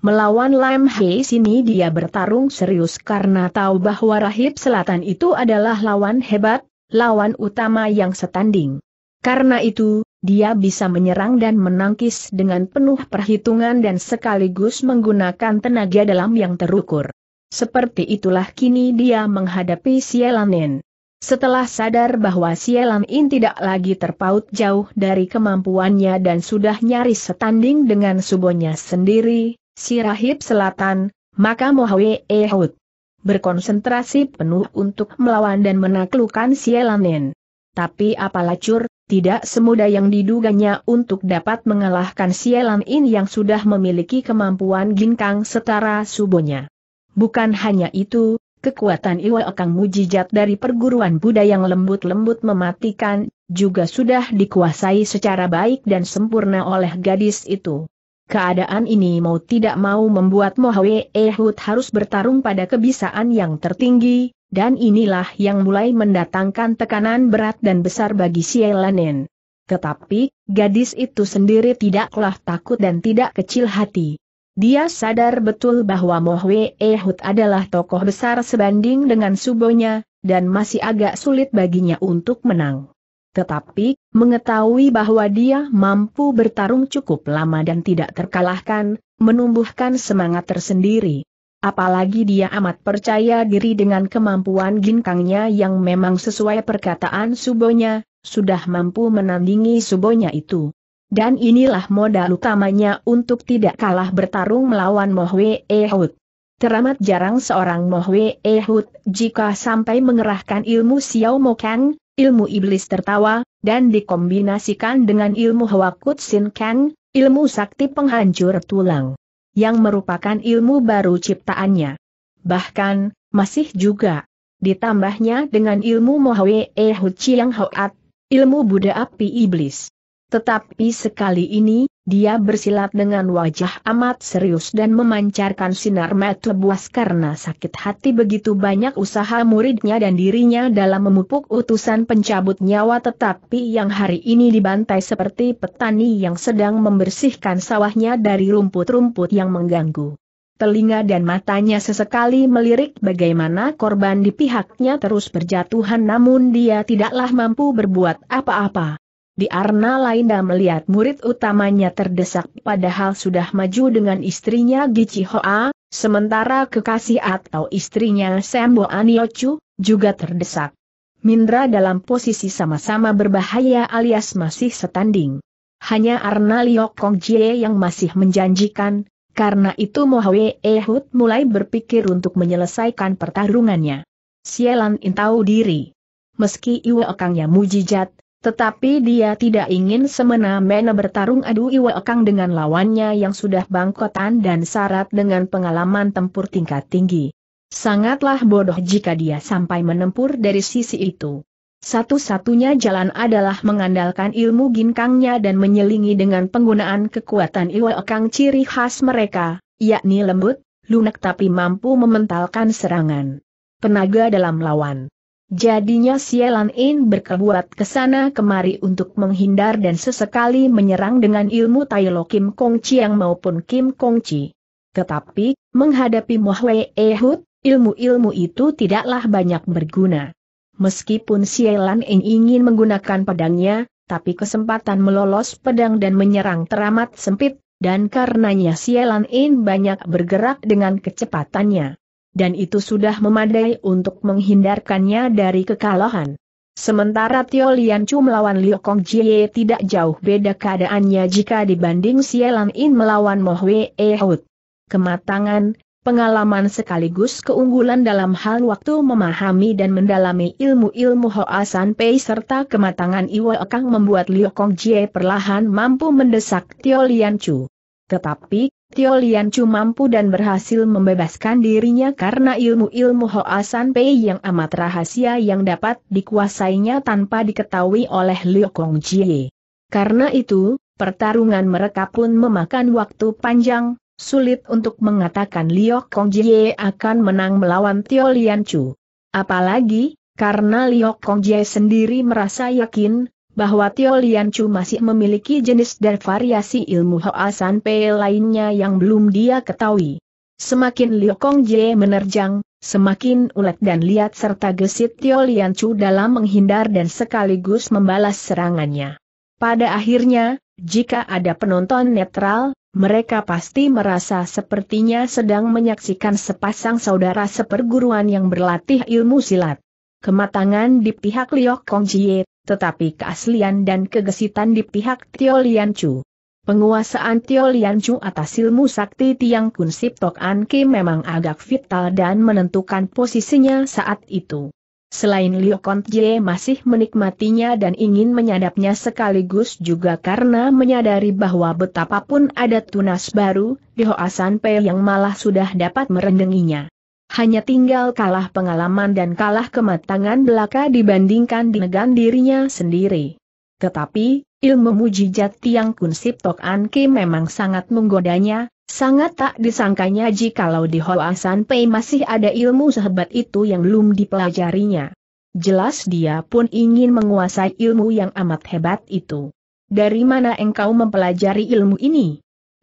S1: Melawan Lam Hei sini dia bertarung serius karena tahu bahwa Rahib Selatan itu adalah lawan hebat, lawan utama yang setanding. Karena itu, dia bisa menyerang dan menangkis dengan penuh perhitungan dan sekaligus menggunakan tenaga dalam yang terukur. Seperti itulah kini dia menghadapi Sielanin. Setelah sadar bahwa Sielanin tidak lagi terpaut jauh dari kemampuannya dan sudah nyaris setanding dengan subonya sendiri, Sirahib Selatan, maka Mohwe Ehud berkonsentrasi penuh untuk melawan dan menaklukkan Sielanen. Tapi apalah cur, tidak semudah yang diduganya untuk dapat mengalahkan Sielanin yang sudah memiliki kemampuan ginkang setara subonya. Bukan hanya itu, kekuatan Iwa Akang Mujijat dari perguruan Buddha yang lembut-lembut mematikan, juga sudah dikuasai secara baik dan sempurna oleh gadis itu. Keadaan ini mau tidak mau membuat Mohwe Ehud harus bertarung pada kebisaan yang tertinggi, dan inilah yang mulai mendatangkan tekanan berat dan besar bagi Sielanen. Tetapi, gadis itu sendiri tidaklah takut dan tidak kecil hati. Dia sadar betul bahwa Mohwe Ehud adalah tokoh besar sebanding dengan Subonya, dan masih agak sulit baginya untuk menang. Tetapi, mengetahui bahwa dia mampu bertarung cukup lama dan tidak terkalahkan, menumbuhkan semangat tersendiri. Apalagi dia amat percaya diri dengan kemampuan ginkangnya yang memang sesuai perkataan subonya, sudah mampu menandingi subonya itu. Dan inilah modal utamanya untuk tidak kalah bertarung melawan Mohwe Ehud. Teramat jarang seorang Mohwe Ehud jika sampai mengerahkan ilmu Xiao Mokang, ilmu iblis tertawa, dan dikombinasikan dengan ilmu Hwakutsin Kang, ilmu sakti penghancur tulang. Yang merupakan ilmu baru ciptaannya. Bahkan, masih juga. Ditambahnya dengan ilmu Mohwe Ehuchi yang Hoat, ilmu Buddha Api Iblis. Tetapi sekali ini, dia bersilat dengan wajah amat serius dan memancarkan sinar mata buas karena sakit hati begitu banyak usaha muridnya dan dirinya dalam memupuk utusan pencabut nyawa tetapi yang hari ini dibantai seperti petani yang sedang membersihkan sawahnya dari rumput-rumput yang mengganggu. Telinga dan matanya sesekali melirik bagaimana korban di pihaknya terus berjatuhan namun dia tidaklah mampu berbuat apa-apa. Di Arna Lainda melihat murid utamanya terdesak padahal sudah maju dengan istrinya Gici Hoa, sementara kekasih atau istrinya Sembo Aniochu, juga terdesak. Mindra dalam posisi sama-sama berbahaya alias masih setanding. Hanya Arna Liok Kong Jie yang masih menjanjikan, karena itu Mohwe Ehud mulai berpikir untuk menyelesaikan pertarungannya. Sielan intau diri. Meski Iwo Okangnya mujijat, tetapi dia tidak ingin semena-mena bertarung adu iwa dengan lawannya yang sudah bangkotan dan syarat dengan pengalaman tempur tingkat tinggi. Sangatlah bodoh jika dia sampai menempur dari sisi itu. Satu-satunya jalan adalah mengandalkan ilmu ginkangnya dan menyelingi dengan penggunaan kekuatan iwa ciri khas mereka, yakni lembut, lunak tapi mampu mementalkan serangan. Tenaga dalam lawan. Jadinya Sielan In berkebuat ke sana kemari untuk menghindar dan sesekali menyerang dengan ilmu Tai Lo Kim Kong Chiang maupun Kim Kong Chi. Tetapi, menghadapi Mohwe Ehud, ilmu-ilmu itu tidaklah banyak berguna. Meskipun Sielan In ingin menggunakan pedangnya, tapi kesempatan melolos pedang dan menyerang teramat sempit, dan karenanya Sielan In banyak bergerak dengan kecepatannya dan itu sudah memadai untuk menghindarkannya dari kekalahan. Sementara Tio Lian Chu melawan Liu Kong Jie tidak jauh beda keadaannya jika dibanding Sielan In melawan Mo Hwe E Hout. Kematangan, pengalaman sekaligus keunggulan dalam hal waktu memahami dan mendalami ilmu-ilmu Hoa San Pei serta kematangan Iwa Kang membuat Liu Kong Jie perlahan mampu mendesak Tio Lian Chu. Tetapi, Tio Lian Chu mampu dan berhasil membebaskan dirinya karena ilmu-ilmu Hoasan Pei yang amat rahasia yang dapat dikuasainya tanpa diketahui oleh Liu Kong Jie. Karena itu, pertarungan mereka pun memakan waktu panjang, sulit untuk mengatakan Liu Kong Jie akan menang melawan Tio Lian Chu. Apalagi, karena Liu Kong Jie sendiri merasa yakin, bahwa Tio Chu masih memiliki jenis dan variasi ilmu Hoa San Pei lainnya yang belum dia ketahui. Semakin Liu Kong Jie menerjang, semakin ulet dan liat serta gesit Tio Chu dalam menghindar dan sekaligus membalas serangannya. Pada akhirnya, jika ada penonton netral, mereka pasti merasa sepertinya sedang menyaksikan sepasang saudara seperguruan yang berlatih ilmu silat. Kematangan di pihak Liu Kong Jie tetapi keaslian dan kegesitan di pihak Tio Lian Chu. Penguasaan Tio Lian Chu atas ilmu sakti Tiang Kun Tok An Ki memang agak vital dan menentukan posisinya saat itu. Selain Liu Kont Jie masih menikmatinya dan ingin menyadapnya sekaligus juga karena menyadari bahwa betapapun ada tunas baru, di San Pei yang malah sudah dapat merendenginya. Hanya tinggal kalah pengalaman dan kalah kematangan belaka dibandingkan dengan dirinya sendiri. Tetapi, ilmu mujizat Tiang Kun Sip An Anki memang sangat menggodanya, sangat tak disangkanya jikalau di San Pei masih ada ilmu sehebat itu yang belum dipelajarinya. Jelas dia pun ingin menguasai ilmu yang amat hebat itu. Dari mana engkau mempelajari ilmu ini?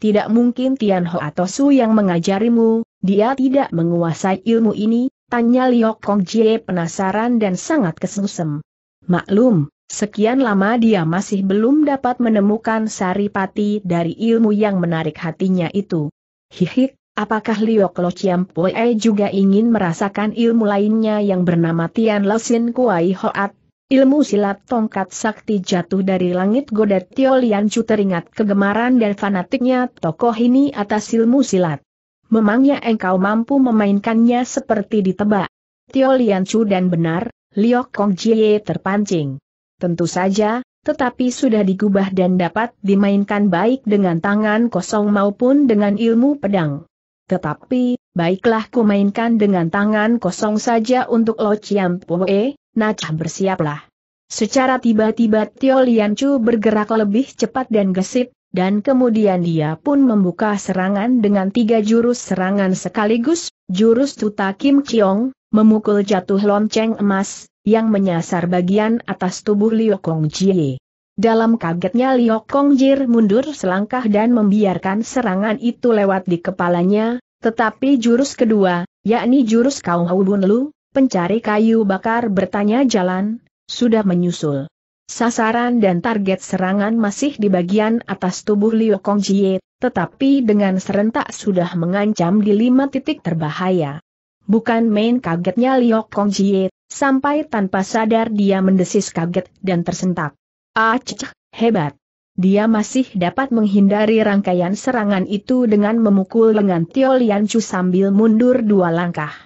S1: tidak mungkin Tian Ho atau Su yang mengajarimu, dia tidak menguasai ilmu ini, tanya Liok Kong Jie penasaran dan sangat kesengsem. Maklum, sekian lama dia masih belum dapat menemukan saripati dari ilmu yang menarik hatinya itu. Hihik, apakah Liok Lo Chiam Pue juga ingin merasakan ilmu lainnya yang bernama Tian Lo Sin Kuai Hoat? ilmu silat tongkat sakti jatuh dari langit godet Tio Chu teringat kegemaran dan fanatiknya tokoh ini atas ilmu silat. Memangnya engkau mampu memainkannya seperti ditebak. Tio Chu dan benar, Liok Kong Jie terpancing. Tentu saja, tetapi sudah digubah dan dapat dimainkan baik dengan tangan kosong maupun dengan ilmu pedang. Tetapi, baiklah ku mainkan dengan tangan kosong saja untuk Lo Chiam Poe, Nacah bersiaplah. Secara tiba-tiba Tio Liancu bergerak lebih cepat dan gesit, dan kemudian dia pun membuka serangan dengan tiga jurus serangan sekaligus, jurus Tuta Kim Chiong, memukul jatuh lonceng emas, yang menyasar bagian atas tubuh Liu Kong Jie. Dalam kagetnya Liu Kong Jir mundur selangkah dan membiarkan serangan itu lewat di kepalanya, tetapi jurus kedua, yakni jurus Kau Bun Lu, Pencari kayu bakar bertanya jalan, sudah menyusul. Sasaran dan target serangan masih di bagian atas tubuh Liu Kong Jie, tetapi dengan serentak sudah mengancam di lima titik terbahaya. Bukan main kagetnya Liu Kong Jie, sampai tanpa sadar dia mendesis kaget dan tersentak. Aceh, hebat. Dia masih dapat menghindari rangkaian serangan itu dengan memukul lengan Tio Lian Chu sambil mundur dua langkah.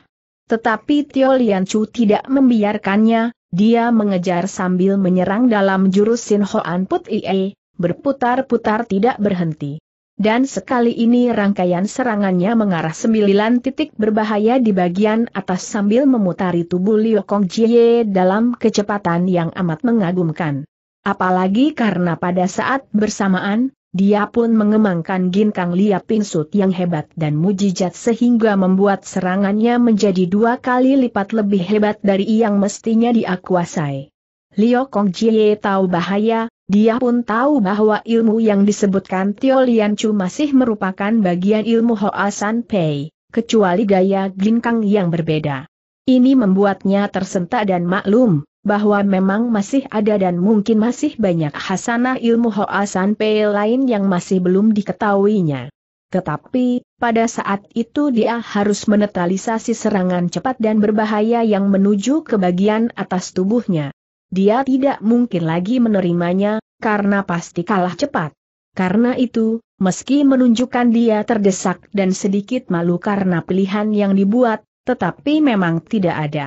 S1: Tetapi Tio Lian Chu tidak membiarkannya, dia mengejar sambil menyerang dalam jurus Sin Hoan Put Ie, berputar-putar tidak berhenti. Dan sekali ini rangkaian serangannya mengarah sembilan titik berbahaya di bagian atas sambil memutari tubuh Liu Kong Jie dalam kecepatan yang amat mengagumkan. Apalagi karena pada saat bersamaan, dia pun mengembangkan ginkang lia pinsut yang hebat dan mujijat sehingga membuat serangannya menjadi dua kali lipat lebih hebat dari yang mestinya dia kuasai. Liu Kong Jie tahu bahaya, dia pun tahu bahwa ilmu yang disebutkan Tio Lian Chu masih merupakan bagian ilmu Hoa San Pei, kecuali gaya ginkang yang berbeda. Ini membuatnya tersentak dan maklum, bahwa memang masih ada dan mungkin masih banyak hasanah ilmu hoasan San Pei lain yang masih belum diketahuinya. Tetapi, pada saat itu dia harus menetralisasi serangan cepat dan berbahaya yang menuju ke bagian atas tubuhnya. Dia tidak mungkin lagi menerimanya, karena pasti kalah cepat. Karena itu, meski menunjukkan dia terdesak dan sedikit malu karena pilihan yang dibuat, tetapi memang tidak ada.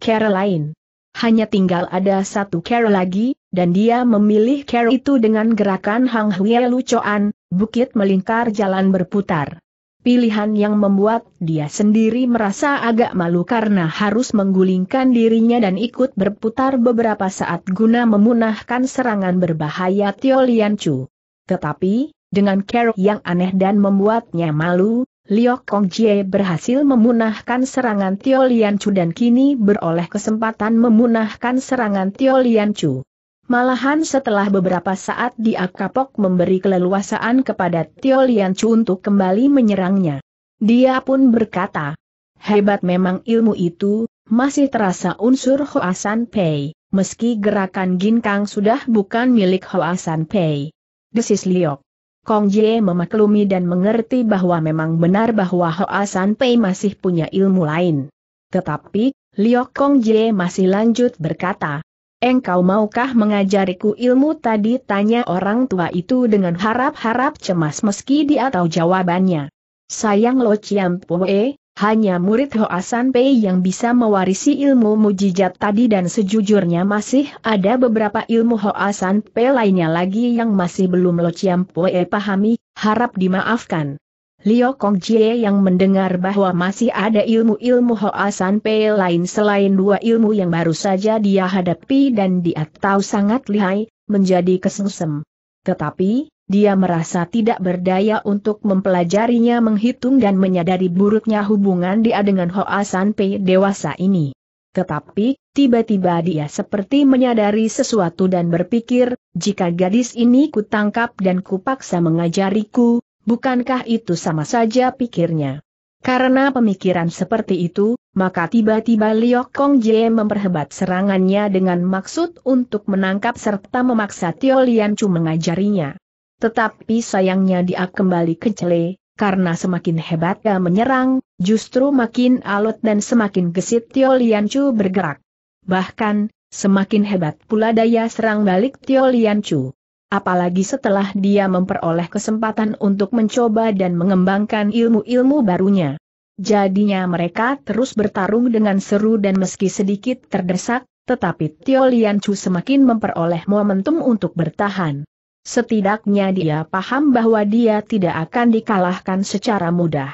S1: Caroline hanya tinggal ada satu care lagi, dan dia memilih care itu dengan gerakan Hang Hwie Lucoan, bukit melingkar jalan berputar. Pilihan yang membuat dia sendiri merasa agak malu karena harus menggulingkan dirinya dan ikut berputar beberapa saat guna memunahkan serangan berbahaya Tio Lian Chu. Tetapi, dengan care yang aneh dan membuatnya malu, Liok Kong Jie berhasil memunahkan serangan Tio Lian Chu dan kini beroleh kesempatan memunahkan serangan Tio Lian Chu. Malahan setelah beberapa saat dia kapok memberi keleluasaan kepada Tio Lian Chu untuk kembali menyerangnya. Dia pun berkata, Hebat memang ilmu itu, masih terasa unsur Hoasan Pei, meski gerakan ginkang sudah bukan milik Hoasan Pei. Desis Liok. Kong Jie memaklumi dan mengerti bahwa memang benar bahwa Hoa San Pei masih punya ilmu lain. Tetapi, Liok Kong Jie masih lanjut berkata, Engkau maukah mengajariku ilmu tadi? Tanya orang tua itu dengan harap-harap cemas meski dia tahu jawabannya. Sayang Lo Ciam Pue, hanya murid Hoasan Pei yang bisa mewarisi ilmu mujizat tadi dan sejujurnya masih ada beberapa ilmu Hoasan Pei lainnya lagi yang masih belum Lo Chiam Pue pahami, harap dimaafkan. Liu Kong Jie yang mendengar bahwa masih ada ilmu-ilmu Hoasan Pei lain selain dua ilmu yang baru saja dia hadapi dan dia tahu sangat lihai, menjadi kesengsem. Tetapi, dia merasa tidak berdaya untuk mempelajarinya menghitung dan menyadari buruknya hubungan dia dengan Hoa Sanpei dewasa ini. Tetapi, tiba-tiba dia seperti menyadari sesuatu dan berpikir, jika gadis ini kutangkap dan kupaksa mengajariku, bukankah itu sama saja pikirnya? Karena pemikiran seperti itu, maka tiba-tiba Liok Kong Jie memperhebat serangannya dengan maksud untuk menangkap serta memaksa Tio Lian Chu mengajarinya. Tetapi sayangnya dia kembali kecele, karena semakin hebat dia menyerang, justru makin alot dan semakin gesit Tio Lian Chu bergerak. Bahkan, semakin hebat pula daya serang balik Tio Lian Chu. Apalagi setelah dia memperoleh kesempatan untuk mencoba dan mengembangkan ilmu-ilmu barunya. Jadinya mereka terus bertarung dengan seru dan meski sedikit terdesak, tetapi Tio Lian Chu semakin memperoleh momentum untuk bertahan setidaknya dia paham bahwa dia tidak akan dikalahkan secara mudah.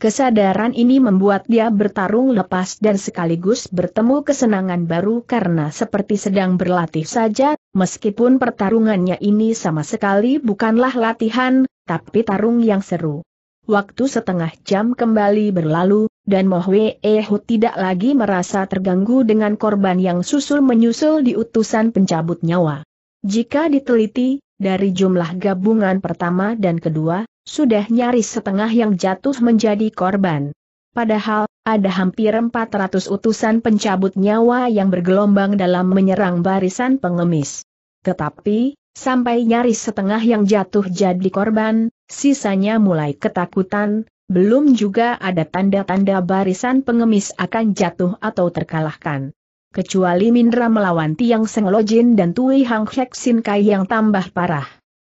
S1: Kesadaran ini membuat dia bertarung lepas dan sekaligus bertemu kesenangan baru karena seperti sedang berlatih saja, meskipun pertarungannya ini sama sekali bukanlah latihan, tapi tarung yang seru. Waktu setengah jam kembali berlalu, dan Mohwe Ehu tidak lagi merasa terganggu dengan korban yang susul-menyusul di utusan pencabut nyawa. Jika diteliti, dari jumlah gabungan pertama dan kedua, sudah nyaris setengah yang jatuh menjadi korban. Padahal, ada hampir 400 utusan pencabut nyawa yang bergelombang dalam menyerang barisan pengemis. Tetapi, sampai nyaris setengah yang jatuh jadi korban, sisanya mulai ketakutan, belum juga ada tanda-tanda barisan pengemis akan jatuh atau terkalahkan kecuali Mindra melawan Tiang Seng dan Tui Hang Hek Sin Kai yang tambah parah.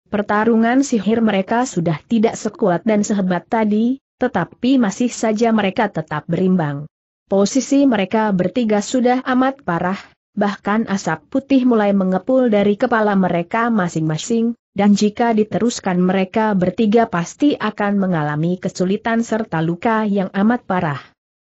S1: Pertarungan sihir mereka sudah tidak sekuat dan sehebat tadi, tetapi masih saja mereka tetap berimbang. Posisi mereka bertiga sudah amat parah, bahkan asap putih mulai mengepul dari kepala mereka masing-masing, dan jika diteruskan mereka bertiga pasti akan mengalami kesulitan serta luka yang amat parah.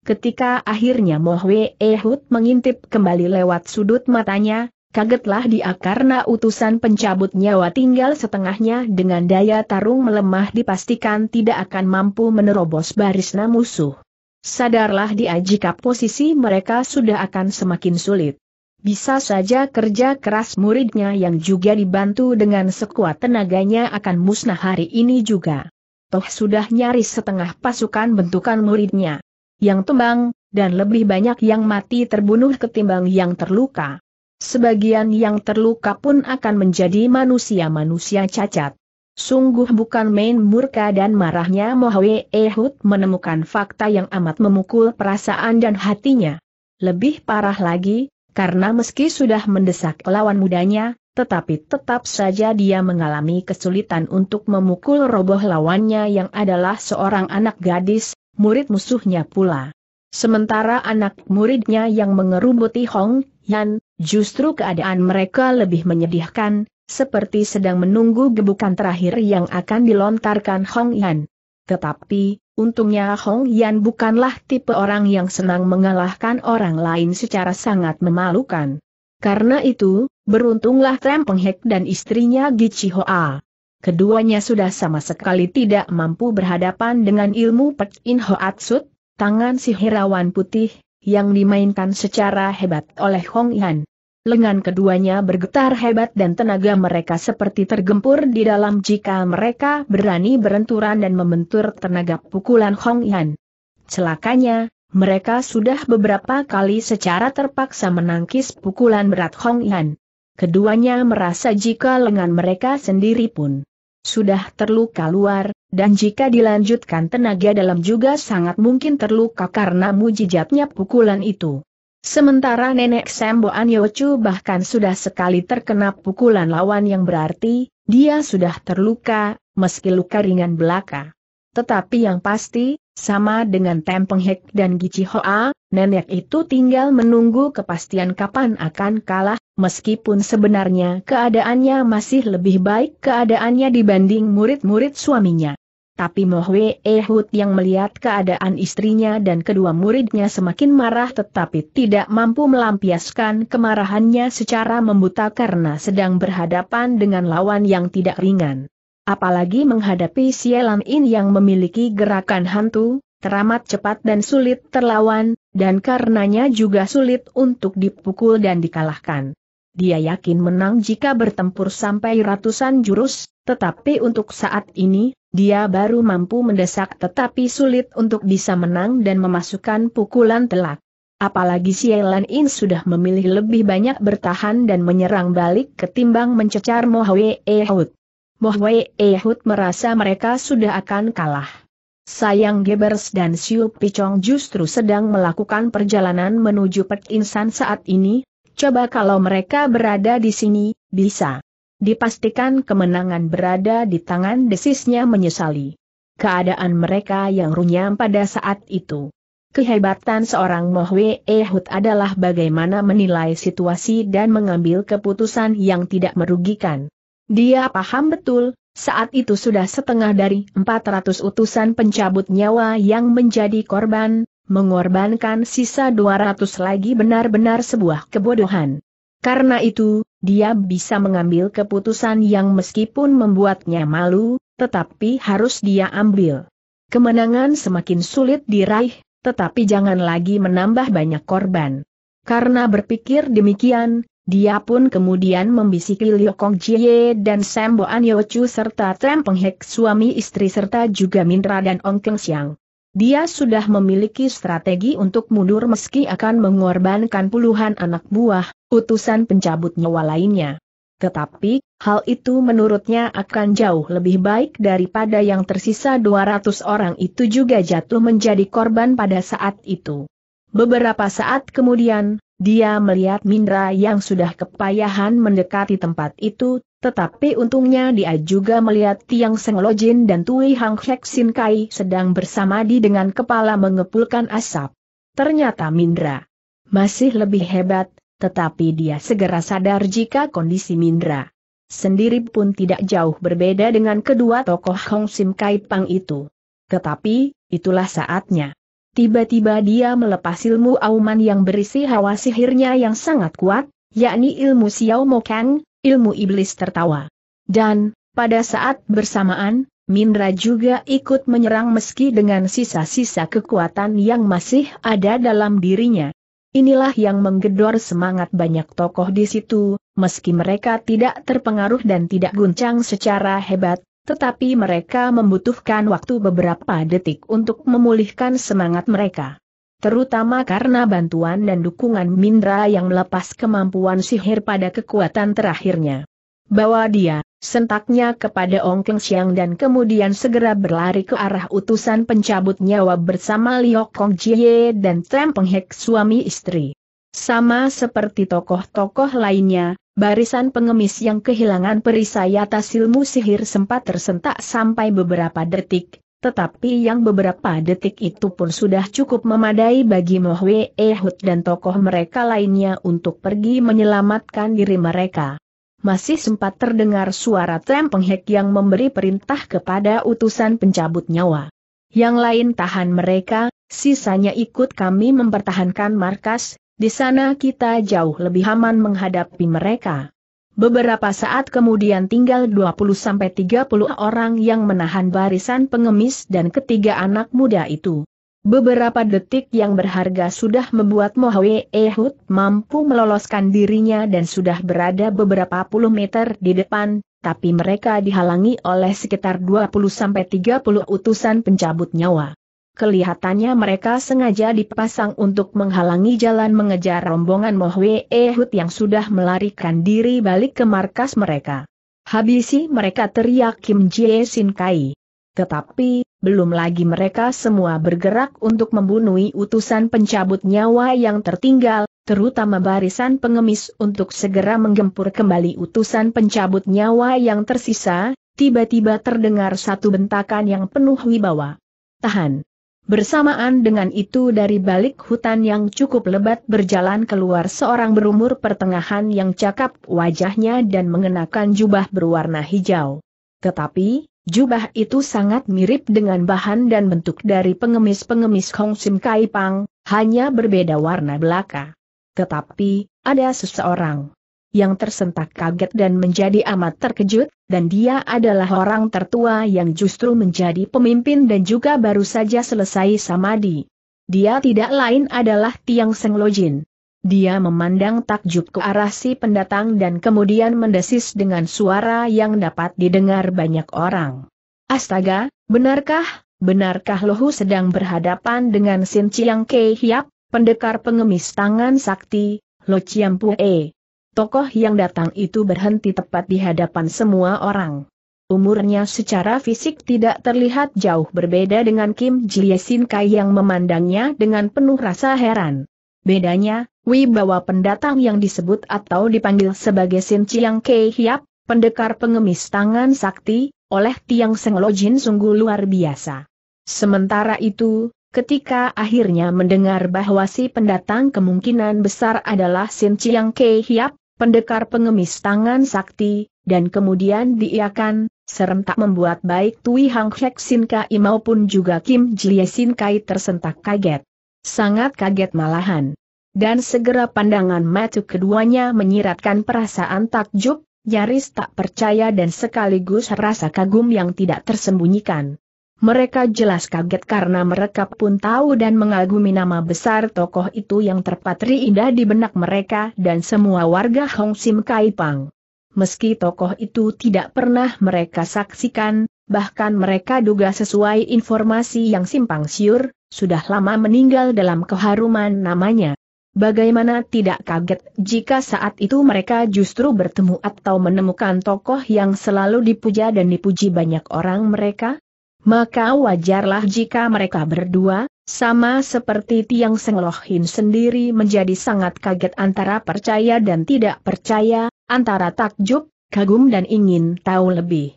S1: Ketika akhirnya Mohwe Ehud mengintip kembali lewat sudut matanya, kagetlah dia karena utusan pencabut nyawa tinggal setengahnya dengan daya tarung melemah dipastikan tidak akan mampu menerobos barisna musuh. Sadarlah dia jika posisi mereka sudah akan semakin sulit. Bisa saja kerja keras muridnya yang juga dibantu dengan sekuat tenaganya akan musnah hari ini juga. Toh sudah nyaris setengah pasukan bentukan muridnya yang tumbang, dan lebih banyak yang mati terbunuh ketimbang yang terluka. Sebagian yang terluka pun akan menjadi manusia-manusia cacat. Sungguh bukan main murka dan marahnya Mohwe Ehud menemukan fakta yang amat memukul perasaan dan hatinya. Lebih parah lagi, karena meski sudah mendesak lawan mudanya, tetapi tetap saja dia mengalami kesulitan untuk memukul roboh lawannya yang adalah seorang anak gadis, murid musuhnya pula. Sementara anak muridnya yang mengerubuti Hong Yan, justru keadaan mereka lebih menyedihkan, seperti sedang menunggu gebukan terakhir yang akan dilontarkan Hong Yan. Tetapi, untungnya Hong Yan bukanlah tipe orang yang senang mengalahkan orang lain secara sangat memalukan. Karena itu, beruntunglah Trem Penghek dan istrinya Gichi Hoa keduanya sudah sama sekali tidak mampu berhadapan dengan ilmu Pek In Hoat Sut, tangan sihirawan putih, yang dimainkan secara hebat oleh Hong Yan. Lengan keduanya bergetar hebat dan tenaga mereka seperti tergempur di dalam jika mereka berani berenturan dan membentur tenaga pukulan Hong Yan. Celakanya, mereka sudah beberapa kali secara terpaksa menangkis pukulan berat Hong Yan. Keduanya merasa jika lengan mereka sendiri pun sudah terluka luar, dan jika dilanjutkan tenaga dalam juga sangat mungkin terluka karena mujijatnya pukulan itu. Sementara nenek Sembo Anyocu bahkan sudah sekali terkena pukulan lawan yang berarti, dia sudah terluka, meski luka ringan belaka. Tetapi yang pasti, sama dengan Tempeng Hek dan Gichi Hoa, nenek itu tinggal menunggu kepastian kapan akan kalah, meskipun sebenarnya keadaannya masih lebih baik keadaannya dibanding murid-murid suaminya. Tapi Mohwe Ehud yang melihat keadaan istrinya dan kedua muridnya semakin marah tetapi tidak mampu melampiaskan kemarahannya secara membuta karena sedang berhadapan dengan lawan yang tidak ringan. Apalagi menghadapi Sielan In yang memiliki gerakan hantu, teramat cepat dan sulit terlawan, dan karenanya juga sulit untuk dipukul dan dikalahkan. Dia yakin menang jika bertempur sampai ratusan jurus, tetapi untuk saat ini, dia baru mampu mendesak tetapi sulit untuk bisa menang dan memasukkan pukulan telak. Apalagi Sielan In sudah memilih lebih banyak bertahan dan menyerang balik ketimbang mencecar Mohwe Ehud. Mohwe Ehud merasa mereka sudah akan kalah. Sayang Gebers dan Siu Picong justru sedang melakukan perjalanan menuju Pek Insan saat ini, coba kalau mereka berada di sini, bisa. Dipastikan kemenangan berada di tangan desisnya menyesali. Keadaan mereka yang runyam pada saat itu. Kehebatan seorang Mohwe Ehud adalah bagaimana menilai situasi dan mengambil keputusan yang tidak merugikan. Dia paham betul, saat itu sudah setengah dari 400 utusan pencabut nyawa yang menjadi korban, mengorbankan sisa 200 lagi benar-benar sebuah kebodohan. Karena itu, dia bisa mengambil keputusan yang meskipun membuatnya malu, tetapi harus dia ambil. Kemenangan semakin sulit diraih, tetapi jangan lagi menambah banyak korban. Karena berpikir demikian, dia pun kemudian membisiki Liu Kong Jie dan Sam Boan Yochu serta Trem Penghek suami istri serta juga Minra dan Ong Keng Siang. Dia sudah memiliki strategi untuk mundur meski akan mengorbankan puluhan anak buah, utusan pencabut nyawa lainnya. Tetapi, hal itu menurutnya akan jauh lebih baik daripada yang tersisa 200 orang itu juga jatuh menjadi korban pada saat itu. Beberapa saat kemudian, dia melihat Mindra yang sudah kepayahan mendekati tempat itu, tetapi untungnya dia juga melihat Tiang Seng Lojin dan Tui Hang Hek Sin Kai sedang bersamadi dengan kepala mengepulkan asap. Ternyata Mindra masih lebih hebat, tetapi dia segera sadar jika kondisi Mindra sendiri pun tidak jauh berbeda dengan kedua tokoh Hong Sim Kai Pang itu. Tetapi, itulah saatnya. Tiba-tiba dia melepas ilmu auman yang berisi hawa sihirnya yang sangat kuat, yakni ilmu Xiao Mokang, ilmu iblis tertawa. Dan, pada saat bersamaan, Minra juga ikut menyerang meski dengan sisa-sisa kekuatan yang masih ada dalam dirinya. Inilah yang menggedor semangat banyak tokoh di situ, meski mereka tidak terpengaruh dan tidak guncang secara hebat, tetapi mereka membutuhkan waktu beberapa detik untuk memulihkan semangat mereka. Terutama karena bantuan dan dukungan Mindra yang melepas kemampuan sihir pada kekuatan terakhirnya. Bawa dia, sentaknya kepada Ong Keng Siang dan kemudian segera berlari ke arah utusan pencabut nyawa bersama Liok Kong Jie dan Trem Penghek suami istri. Sama seperti tokoh-tokoh lainnya, Barisan pengemis yang kehilangan perisai atas ilmu sihir sempat tersentak sampai beberapa detik, tetapi yang beberapa detik itu pun sudah cukup memadai bagi Mohwe Ehud dan tokoh mereka lainnya untuk pergi menyelamatkan diri mereka. Masih sempat terdengar suara trem Penghek yang memberi perintah kepada utusan pencabut nyawa. Yang lain tahan mereka, sisanya ikut kami mempertahankan markas, di sana kita jauh lebih aman menghadapi mereka. Beberapa saat kemudian tinggal 20-30 orang yang menahan barisan pengemis dan ketiga anak muda itu. Beberapa detik yang berharga sudah membuat Mohawe Ehud mampu meloloskan dirinya dan sudah berada beberapa puluh meter di depan, tapi mereka dihalangi oleh sekitar 20-30 utusan pencabut nyawa. Kelihatannya mereka sengaja dipasang untuk menghalangi jalan mengejar rombongan Mohwe Ehud yang sudah melarikan diri balik ke markas mereka. Habisi mereka teriak Kim Jie Sin Kai. Tetapi, belum lagi mereka semua bergerak untuk membunuhi utusan pencabut nyawa yang tertinggal, terutama barisan pengemis untuk segera menggempur kembali utusan pencabut nyawa yang tersisa, tiba-tiba terdengar satu bentakan yang penuh wibawa. Tahan! Bersamaan dengan itu dari balik hutan yang cukup lebat berjalan keluar seorang berumur pertengahan yang cakap wajahnya dan mengenakan jubah berwarna hijau. Tetapi, jubah itu sangat mirip dengan bahan dan bentuk dari pengemis-pengemis Hong Sim Kai Pang, hanya berbeda warna belaka. Tetapi, ada seseorang yang tersentak kaget dan menjadi amat terkejut, dan dia adalah orang tertua yang justru menjadi pemimpin dan juga baru saja selesai samadi. Dia tidak lain adalah Tiang Seng Lojin. Dia memandang takjub ke arah si pendatang dan kemudian mendesis dengan suara yang dapat didengar banyak orang. Astaga, benarkah, benarkah Lohu sedang berhadapan dengan Sin Chiang Kei Hiap? pendekar pengemis tangan sakti, Lo Pue tokoh yang datang itu berhenti tepat di hadapan semua orang. Umurnya secara fisik tidak terlihat jauh berbeda dengan Kim Jiesin Kai yang memandangnya dengan penuh rasa heran. Bedanya, wibawa pendatang yang disebut atau dipanggil sebagai Sin Chiang Kei Hiap, pendekar pengemis tangan sakti, oleh Tiang Seng Lojin sungguh luar biasa. Sementara itu, ketika akhirnya mendengar bahwa si pendatang kemungkinan besar adalah Sin Chiang Kei Hiap, pendekar pengemis tangan sakti, dan kemudian diiakan, serentak membuat baik Tui Hang Hek Sin Kai maupun juga Kim Jie Sin Kai tersentak kaget. Sangat kaget malahan. Dan segera pandangan mata keduanya menyiratkan perasaan takjub, nyaris tak percaya dan sekaligus rasa kagum yang tidak tersembunyikan. Mereka jelas kaget karena mereka pun tahu dan mengagumi nama besar tokoh itu yang terpatri indah di benak mereka dan semua warga Hong Sim Kai Pang. Meski tokoh itu tidak pernah mereka saksikan, bahkan mereka duga sesuai informasi yang simpang siur, sudah lama meninggal dalam keharuman namanya. Bagaimana tidak kaget jika saat itu mereka justru bertemu atau menemukan tokoh yang selalu dipuja dan dipuji banyak orang mereka? maka wajarlah jika mereka berdua, sama seperti Tiang Senglohin sendiri menjadi sangat kaget antara percaya dan tidak percaya, antara takjub, kagum dan ingin tahu lebih.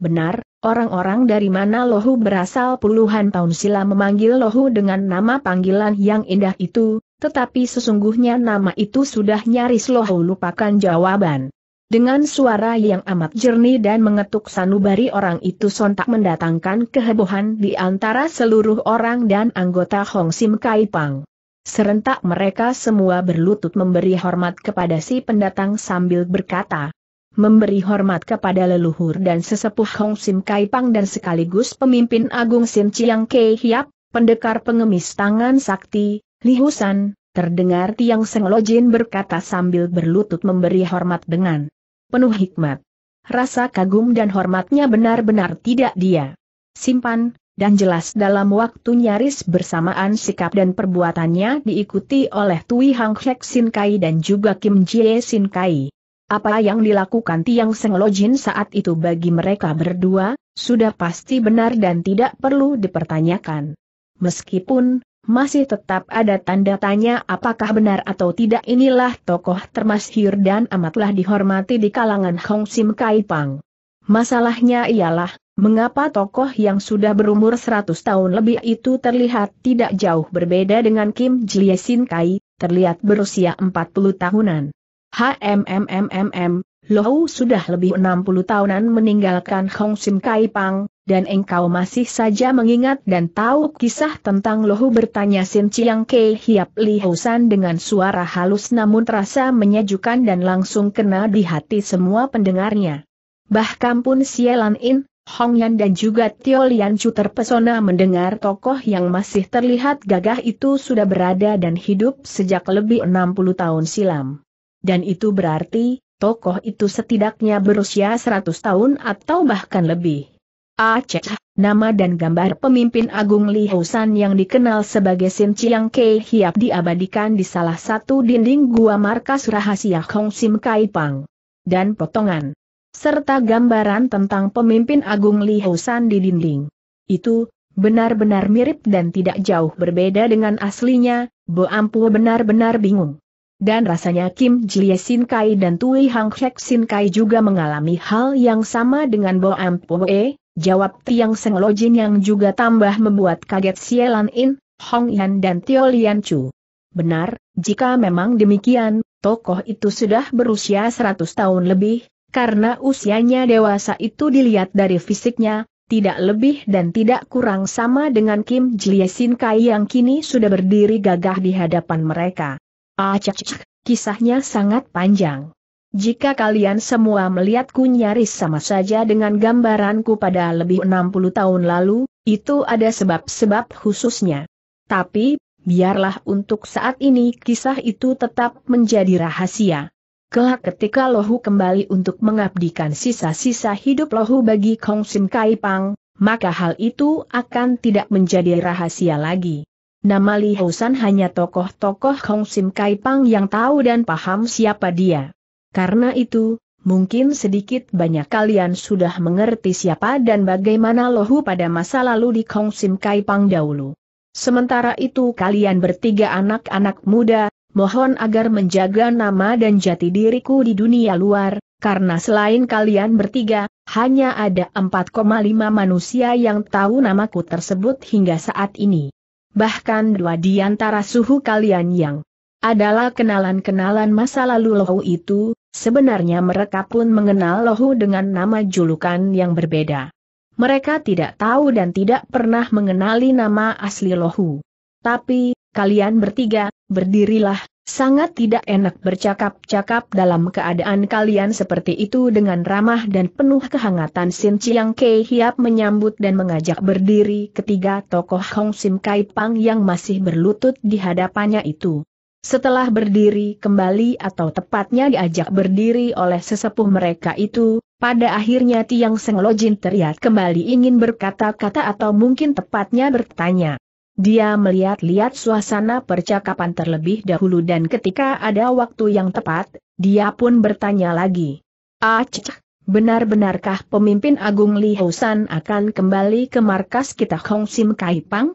S1: Benar, orang-orang dari mana Lohu berasal puluhan tahun sila memanggil Lohu dengan nama panggilan yang indah itu, tetapi sesungguhnya nama itu sudah nyaris Lohu lupakan jawaban. Dengan suara yang amat jernih dan mengetuk sanubari orang itu sontak mendatangkan kehebohan di antara seluruh orang dan anggota Hong Sim Kai Pang. Serentak mereka semua berlutut memberi hormat kepada si pendatang sambil berkata, memberi hormat kepada leluhur dan sesepuh Hong Sim Kai Pang dan sekaligus pemimpin agung Sim Chiang Kei Hiap, pendekar pengemis tangan sakti, Lihusan, terdengar Tiang Seng Lojin berkata sambil berlutut memberi hormat dengan penuh hikmat. Rasa kagum dan hormatnya benar-benar tidak dia simpan, dan jelas dalam waktu nyaris bersamaan sikap dan perbuatannya diikuti oleh Tui Hang Hek Sin Kai dan juga Kim Jie Sin Kai. Apa yang dilakukan Tiang Seng Lo Jin saat itu bagi mereka berdua, sudah pasti benar dan tidak perlu dipertanyakan. Meskipun, masih tetap ada tanda tanya apakah benar atau tidak inilah tokoh termasyhur dan amatlah dihormati di kalangan Hong Sim Kai Pang. Masalahnya ialah, mengapa tokoh yang sudah berumur 100 tahun lebih itu terlihat tidak jauh berbeda dengan Kim Jie Sin Kai, terlihat berusia 40 tahunan. HMMMMM, Lohu sudah lebih 60 tahunan meninggalkan Hong Sim Kai Pang, dan engkau masih saja mengingat dan tahu kisah tentang lohu bertanya Sin Chiang Kei Hiap Li Hausan dengan suara halus namun terasa menyejukkan dan langsung kena di hati semua pendengarnya. Bahkan pun Sielan In, Hong Yan dan juga Tio Lian Chu terpesona mendengar tokoh yang masih terlihat gagah itu sudah berada dan hidup sejak lebih 60 tahun silam. Dan itu berarti, tokoh itu setidaknya berusia 100 tahun atau bahkan lebih. Aceh, nama dan gambar pemimpin agung Li Housan yang dikenal sebagai Sin Chiang Kei Hiap diabadikan di salah satu dinding gua markas rahasia Hong Sim Kai Pang. Dan potongan. Serta gambaran tentang pemimpin agung Li Housan di dinding. Itu, benar-benar mirip dan tidak jauh berbeda dengan aslinya, Bo Ampu benar-benar bingung. Dan rasanya Kim Jie Sin Kai dan Tui Hang Hek Sin Kai juga mengalami hal yang sama dengan Bo Ampu E, Jawab Tiang Seng Lojin yang juga tambah membuat kaget Sielan In, Hong Yan dan Tio Lian Chu. Benar, jika memang demikian, tokoh itu sudah berusia 100 tahun lebih, karena usianya dewasa itu dilihat dari fisiknya, tidak lebih dan tidak kurang sama dengan Kim Jie Sin Kai yang kini sudah berdiri gagah di hadapan mereka. Ah cek kisahnya sangat panjang. Jika kalian semua melihatku nyaris sama saja dengan gambaranku pada lebih 60 tahun lalu, itu ada sebab-sebab khususnya. Tapi, biarlah untuk saat ini kisah itu tetap menjadi rahasia. Kelak ketika Lohu kembali untuk mengabdikan sisa-sisa hidup Lohu bagi Kong Sim Kai Pang, maka hal itu akan tidak menjadi rahasia lagi. Nama Li Housan hanya tokoh-tokoh Kong Sim Kai Pang yang tahu dan paham siapa dia. Karena itu, mungkin sedikit banyak kalian sudah mengerti siapa dan bagaimana Lohu pada masa lalu di Kong Sim Kai Pang dahulu. Sementara itu kalian bertiga anak-anak muda, mohon agar menjaga nama dan jati diriku di dunia luar, karena selain kalian bertiga, hanya ada 4,5 manusia yang tahu namaku tersebut hingga saat ini. Bahkan dua di antara suhu kalian yang adalah kenalan-kenalan masa lalu Lohu itu, sebenarnya mereka pun mengenal Lohu dengan nama julukan yang berbeda. Mereka tidak tahu dan tidak pernah mengenali nama asli Lohu. Tapi, kalian bertiga, berdirilah, sangat tidak enak bercakap-cakap dalam keadaan kalian seperti itu dengan ramah dan penuh kehangatan Sin Chiang Kei Hiap menyambut dan mengajak berdiri ketiga tokoh Hong Sim Kai Pang yang masih berlutut di hadapannya itu. Setelah berdiri kembali atau tepatnya diajak berdiri oleh sesepuh mereka itu, pada akhirnya Tiang Seng Lojin teriak kembali ingin berkata-kata atau mungkin tepatnya bertanya. Dia melihat-lihat suasana percakapan terlebih dahulu dan ketika ada waktu yang tepat, dia pun bertanya lagi. Aceh, benar-benarkah pemimpin Agung Li Hosan akan kembali ke markas kita Hong Sim Kaipang?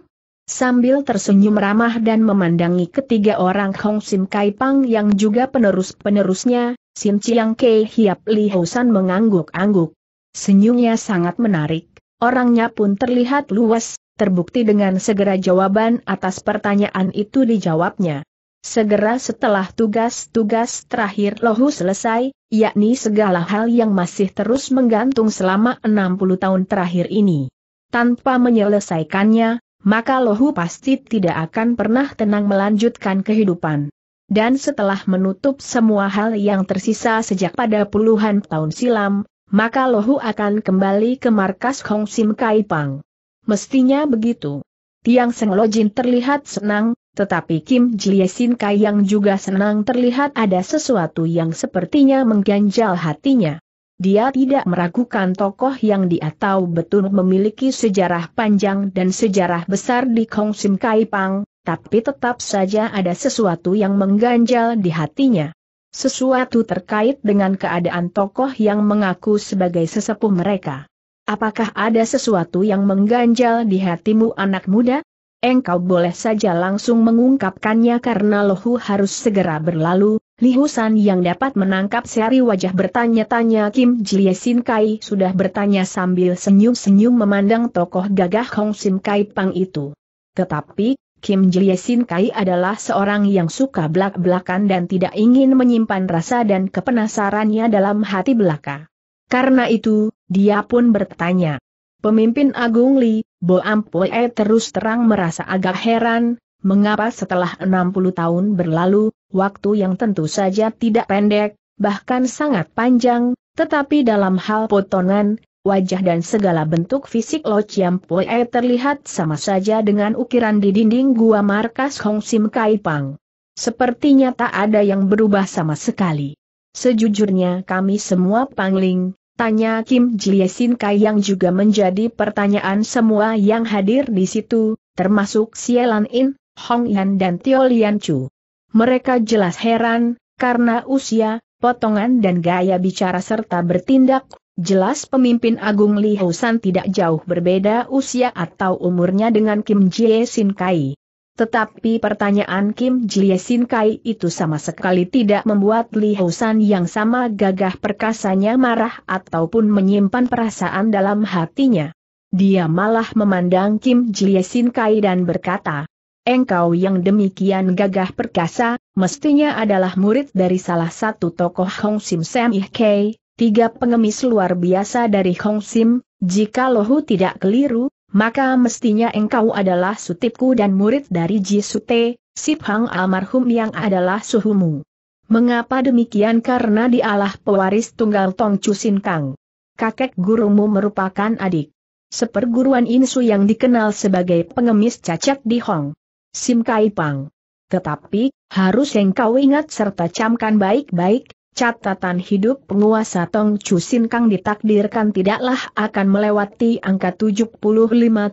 S1: Sambil tersenyum ramah dan memandangi ketiga orang Hong Sim Kai Pang yang juga penerus-penerusnya, Sim Chiang Kei Hiap Li Hosan mengangguk-angguk. Senyumnya sangat menarik, orangnya pun terlihat luas, terbukti dengan segera jawaban atas pertanyaan itu dijawabnya. Segera setelah tugas-tugas terakhir Lohu selesai, yakni segala hal yang masih terus menggantung selama 60 tahun terakhir ini. Tanpa menyelesaikannya, maka Lohu pasti tidak akan pernah tenang melanjutkan kehidupan. Dan setelah menutup semua hal yang tersisa sejak pada puluhan tahun silam, maka Lohu akan kembali ke markas Hong Sim Kaipang. Mestinya begitu. Tiang Seng Lojin terlihat senang, tetapi Kim Jie Sin Kai yang juga senang terlihat ada sesuatu yang sepertinya mengganjal hatinya. Dia tidak meragukan tokoh yang dia tahu betul memiliki sejarah panjang dan sejarah besar di Kai Kaipang, tapi tetap saja ada sesuatu yang mengganjal di hatinya. Sesuatu terkait dengan keadaan tokoh yang mengaku sebagai sesepuh mereka. Apakah ada sesuatu yang mengganjal di hatimu anak muda? Engkau boleh saja langsung mengungkapkannya karena lohu harus segera berlalu, Lihusan yang dapat menangkap seri wajah bertanya-tanya Kim Jie Sin Kai sudah bertanya sambil senyum-senyum memandang tokoh gagah Hong Sim Kai Pang itu. Tetapi, Kim Jie Sin Kai adalah seorang yang suka belak-belakan dan tidak ingin menyimpan rasa dan kepenasarannya dalam hati belaka. Karena itu, dia pun bertanya. Pemimpin Agung Li, Bo Ampoe terus terang merasa agak heran, mengapa setelah 60 tahun berlalu, waktu yang tentu saja tidak pendek, bahkan sangat panjang, tetapi dalam hal potongan, wajah dan segala bentuk fisik Lo Chiam Pue terlihat sama saja dengan ukiran di dinding gua markas Hong Sim Kai Pang. Sepertinya tak ada yang berubah sama sekali. Sejujurnya kami semua pangling, tanya Kim Jiesin Kai yang juga menjadi pertanyaan semua yang hadir di situ, termasuk Sielan In, Hong Yan dan Tio Lian Chu. Mereka jelas heran, karena usia, potongan dan gaya bicara serta bertindak, jelas pemimpin Agung Li Housan tidak jauh berbeda usia atau umurnya dengan Kim Jie Sin Kai. Tetapi pertanyaan Kim Jie Sin Kai itu sama sekali tidak membuat Li Housan yang sama gagah perkasanya marah ataupun menyimpan perasaan dalam hatinya. Dia malah memandang Kim Jie Sin Kai dan berkata, Engkau yang demikian gagah perkasa, mestinya adalah murid dari salah satu tokoh Hong Sim Sam Ih Kei, tiga pengemis luar biasa dari Hong Sim, jika lohu tidak keliru, maka mestinya engkau adalah sutipku dan murid dari Ji Sute, Sip Hang almarhum yang adalah suhumu. Mengapa demikian karena dialah pewaris tunggal Tong Chusin Kang. Kakek gurumu merupakan adik seperguruan Insu yang dikenal sebagai pengemis cacat di Hong Sim Kai Pang. Tetapi, harus engkau ingat serta camkan baik-baik, catatan hidup penguasa Tong Chu Sin Kang ditakdirkan tidaklah akan melewati angka 75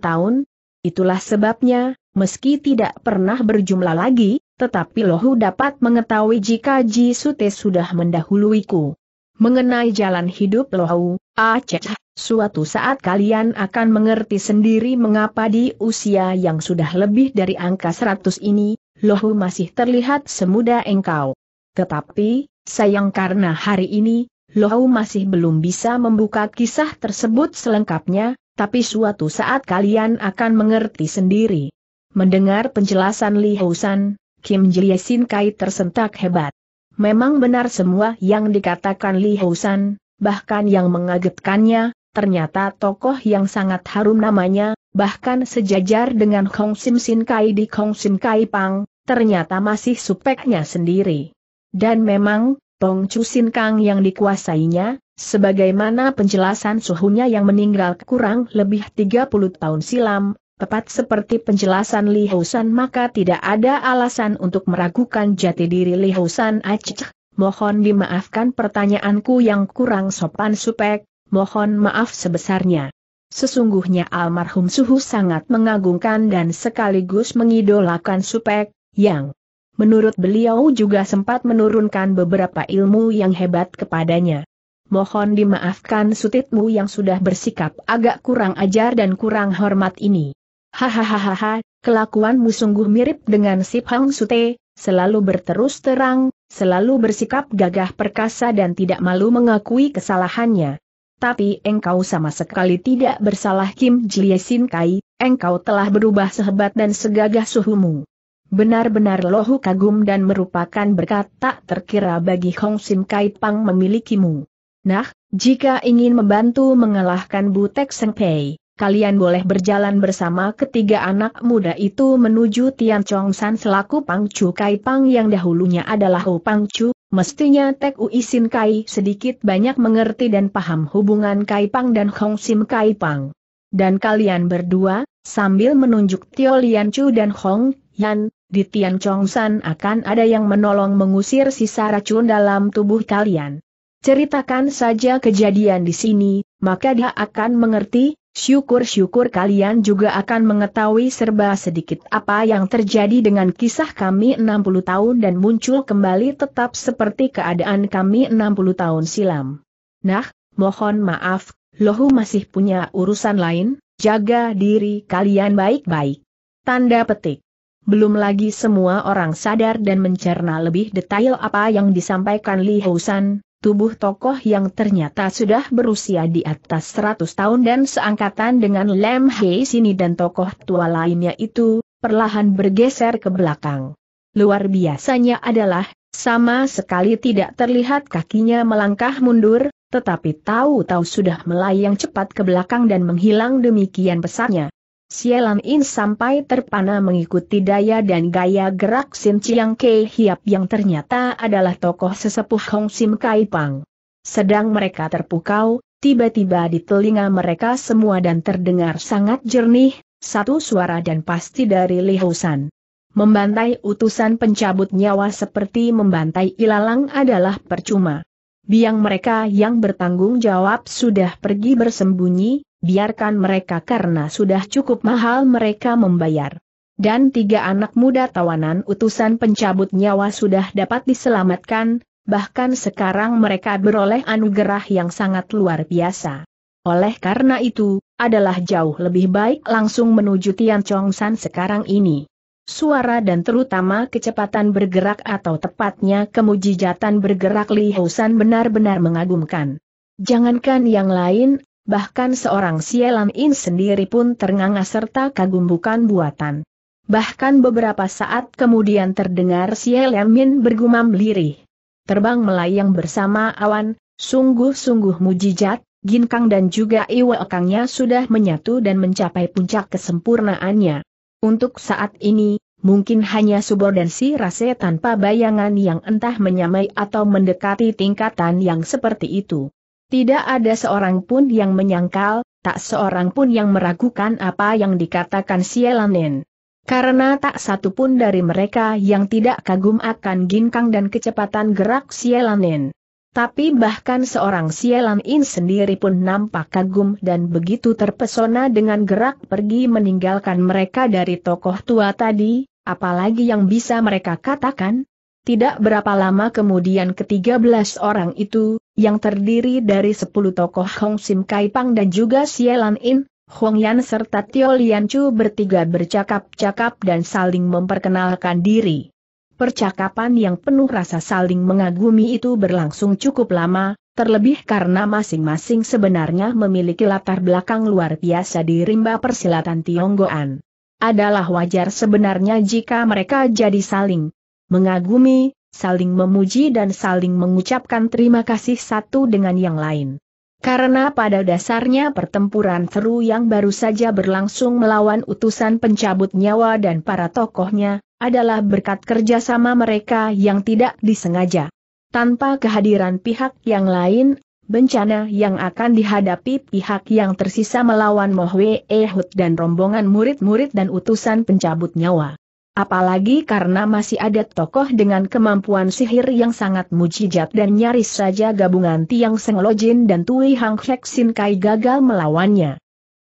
S1: tahun. Itulah sebabnya, meski tidak pernah berjumlah lagi, tetapi Lohu dapat mengetahui jika Ji Sute sudah mendahuluiku. Mengenai jalan hidup Lohu, Aceh Suatu saat kalian akan mengerti sendiri mengapa di usia yang sudah lebih dari angka 100 ini, Lohu masih terlihat semuda engkau. Tetapi, sayang karena hari ini, Lohu masih belum bisa membuka kisah tersebut selengkapnya, tapi suatu saat kalian akan mengerti sendiri. Mendengar penjelasan Li Housan, Kim Jie Sin Kai tersentak hebat. Memang benar semua yang dikatakan Li Housan, bahkan yang mengagetkannya, ternyata tokoh yang sangat harum namanya, bahkan sejajar dengan Kong Sim Sin Kai di Kong Sim Kai Pang, ternyata masih supeknya sendiri. Dan memang, Tong Chu Sin Kang yang dikuasainya, sebagaimana penjelasan suhunya yang meninggal kurang lebih 30 tahun silam, tepat seperti penjelasan Li Housan maka tidak ada alasan untuk meragukan jati diri Li Housan Aceh. Mohon dimaafkan pertanyaanku yang kurang sopan supek, mohon maaf sebesarnya. Sesungguhnya almarhum Suhu sangat mengagungkan dan sekaligus mengidolakan Supek, yang menurut beliau juga sempat menurunkan beberapa ilmu yang hebat kepadanya. Mohon dimaafkan sutitmu yang sudah bersikap agak kurang ajar dan kurang hormat ini. Hahaha, kelakuanmu sungguh mirip dengan si Hang Sute, selalu berterus terang, selalu bersikap gagah perkasa dan tidak malu mengakui kesalahannya tapi engkau sama sekali tidak bersalah Kim Jie Sin Kai, engkau telah berubah sehebat dan segagah suhumu. Benar-benar lohu kagum dan merupakan berkat tak terkira bagi Hong Sim Kai Pang memilikimu. Nah, jika ingin membantu mengalahkan Butek Seng Pei, kalian boleh berjalan bersama ketiga anak muda itu menuju Tian Chong San selaku Pang Chu Kai Pang yang dahulunya adalah Ho Pang Chu, Mestinya Tek Ui Kai sedikit banyak mengerti dan paham hubungan Kai Pang dan Hong Sim Kai Pang. Dan kalian berdua, sambil menunjuk Tio Lian Chu dan Hong Yan, di Tian Chong San akan ada yang menolong mengusir sisa racun dalam tubuh kalian. Ceritakan saja kejadian di sini, maka dia akan mengerti, syukur-syukur kalian juga akan mengetahui serba sedikit apa yang terjadi dengan kisah kami 60 tahun dan muncul kembali tetap seperti keadaan kami 60 tahun silam. Nah, mohon maaf, Lohu masih punya urusan lain, jaga diri kalian baik-baik. Tanda petik. Belum lagi semua orang sadar dan mencerna lebih detail apa yang disampaikan Li Housan, tubuh tokoh yang ternyata sudah berusia di atas 100 tahun dan seangkatan dengan Lem Hei sini dan tokoh tua lainnya itu, perlahan bergeser ke belakang. Luar biasanya adalah, sama sekali tidak terlihat kakinya melangkah mundur, tetapi tahu-tahu sudah melayang cepat ke belakang dan menghilang demikian besarnya. Sielam In sampai terpana mengikuti daya dan gaya gerak Sin Chiang Kei Hiap yang ternyata adalah tokoh sesepuh Hong Sim Kai Pang. Sedang mereka terpukau, tiba-tiba di telinga mereka semua dan terdengar sangat jernih, satu suara dan pasti dari Li Lihosan. Membantai utusan pencabut nyawa seperti membantai ilalang adalah percuma. Biang mereka yang bertanggung jawab sudah pergi bersembunyi, biarkan mereka karena sudah cukup mahal mereka membayar. Dan tiga anak muda tawanan utusan pencabut nyawa sudah dapat diselamatkan, bahkan sekarang mereka beroleh anugerah yang sangat luar biasa. Oleh karena itu, adalah jauh lebih baik langsung menuju Tian Chong San sekarang ini. Suara dan terutama kecepatan bergerak atau tepatnya kemujijatan bergerak Li San benar-benar mengagumkan. Jangankan yang lain, bahkan seorang Sielam In sendiri pun ternganga serta kagum bukan buatan. Bahkan beberapa saat kemudian terdengar Sielam In bergumam lirih. Terbang melayang bersama awan, sungguh-sungguh mujijat, Ginkang dan juga Iwakangnya sudah menyatu dan mencapai puncak kesempurnaannya. Untuk saat ini, mungkin hanya Subor dan si Rase tanpa bayangan yang entah menyamai atau mendekati tingkatan yang seperti itu. Tidak ada seorang pun yang menyangkal, tak seorang pun yang meragukan apa yang dikatakan Sielanen. Karena tak satu pun dari mereka yang tidak kagum akan ginkang dan kecepatan gerak Sielanen. Tapi bahkan seorang Sielanin sendiri pun nampak kagum dan begitu terpesona dengan gerak pergi meninggalkan mereka dari tokoh tua tadi, apalagi yang bisa mereka katakan, tidak berapa lama kemudian ketiga belas orang itu, yang terdiri dari sepuluh tokoh Hong Sim Kai Pang dan juga Sielan In, Hong Yan serta Tio Lian Chu bertiga bercakap-cakap dan saling memperkenalkan diri. Percakapan yang penuh rasa saling mengagumi itu berlangsung cukup lama, terlebih karena masing-masing sebenarnya memiliki latar belakang luar biasa di rimba persilatan Tionggoan. Adalah wajar sebenarnya jika mereka jadi saling mengagumi, saling memuji dan saling mengucapkan terima kasih satu dengan yang lain. Karena pada dasarnya pertempuran seru yang baru saja berlangsung melawan utusan pencabut nyawa dan para tokohnya, adalah berkat kerjasama mereka yang tidak disengaja. Tanpa kehadiran pihak yang lain, bencana yang akan dihadapi pihak yang tersisa melawan Mohwe Ehud dan rombongan murid-murid dan utusan pencabut nyawa. Apalagi karena masih ada tokoh dengan kemampuan sihir yang sangat mujijat dan nyaris saja gabungan Tiang Seng Lojin dan Tui Hang Hek Sin Kai gagal melawannya.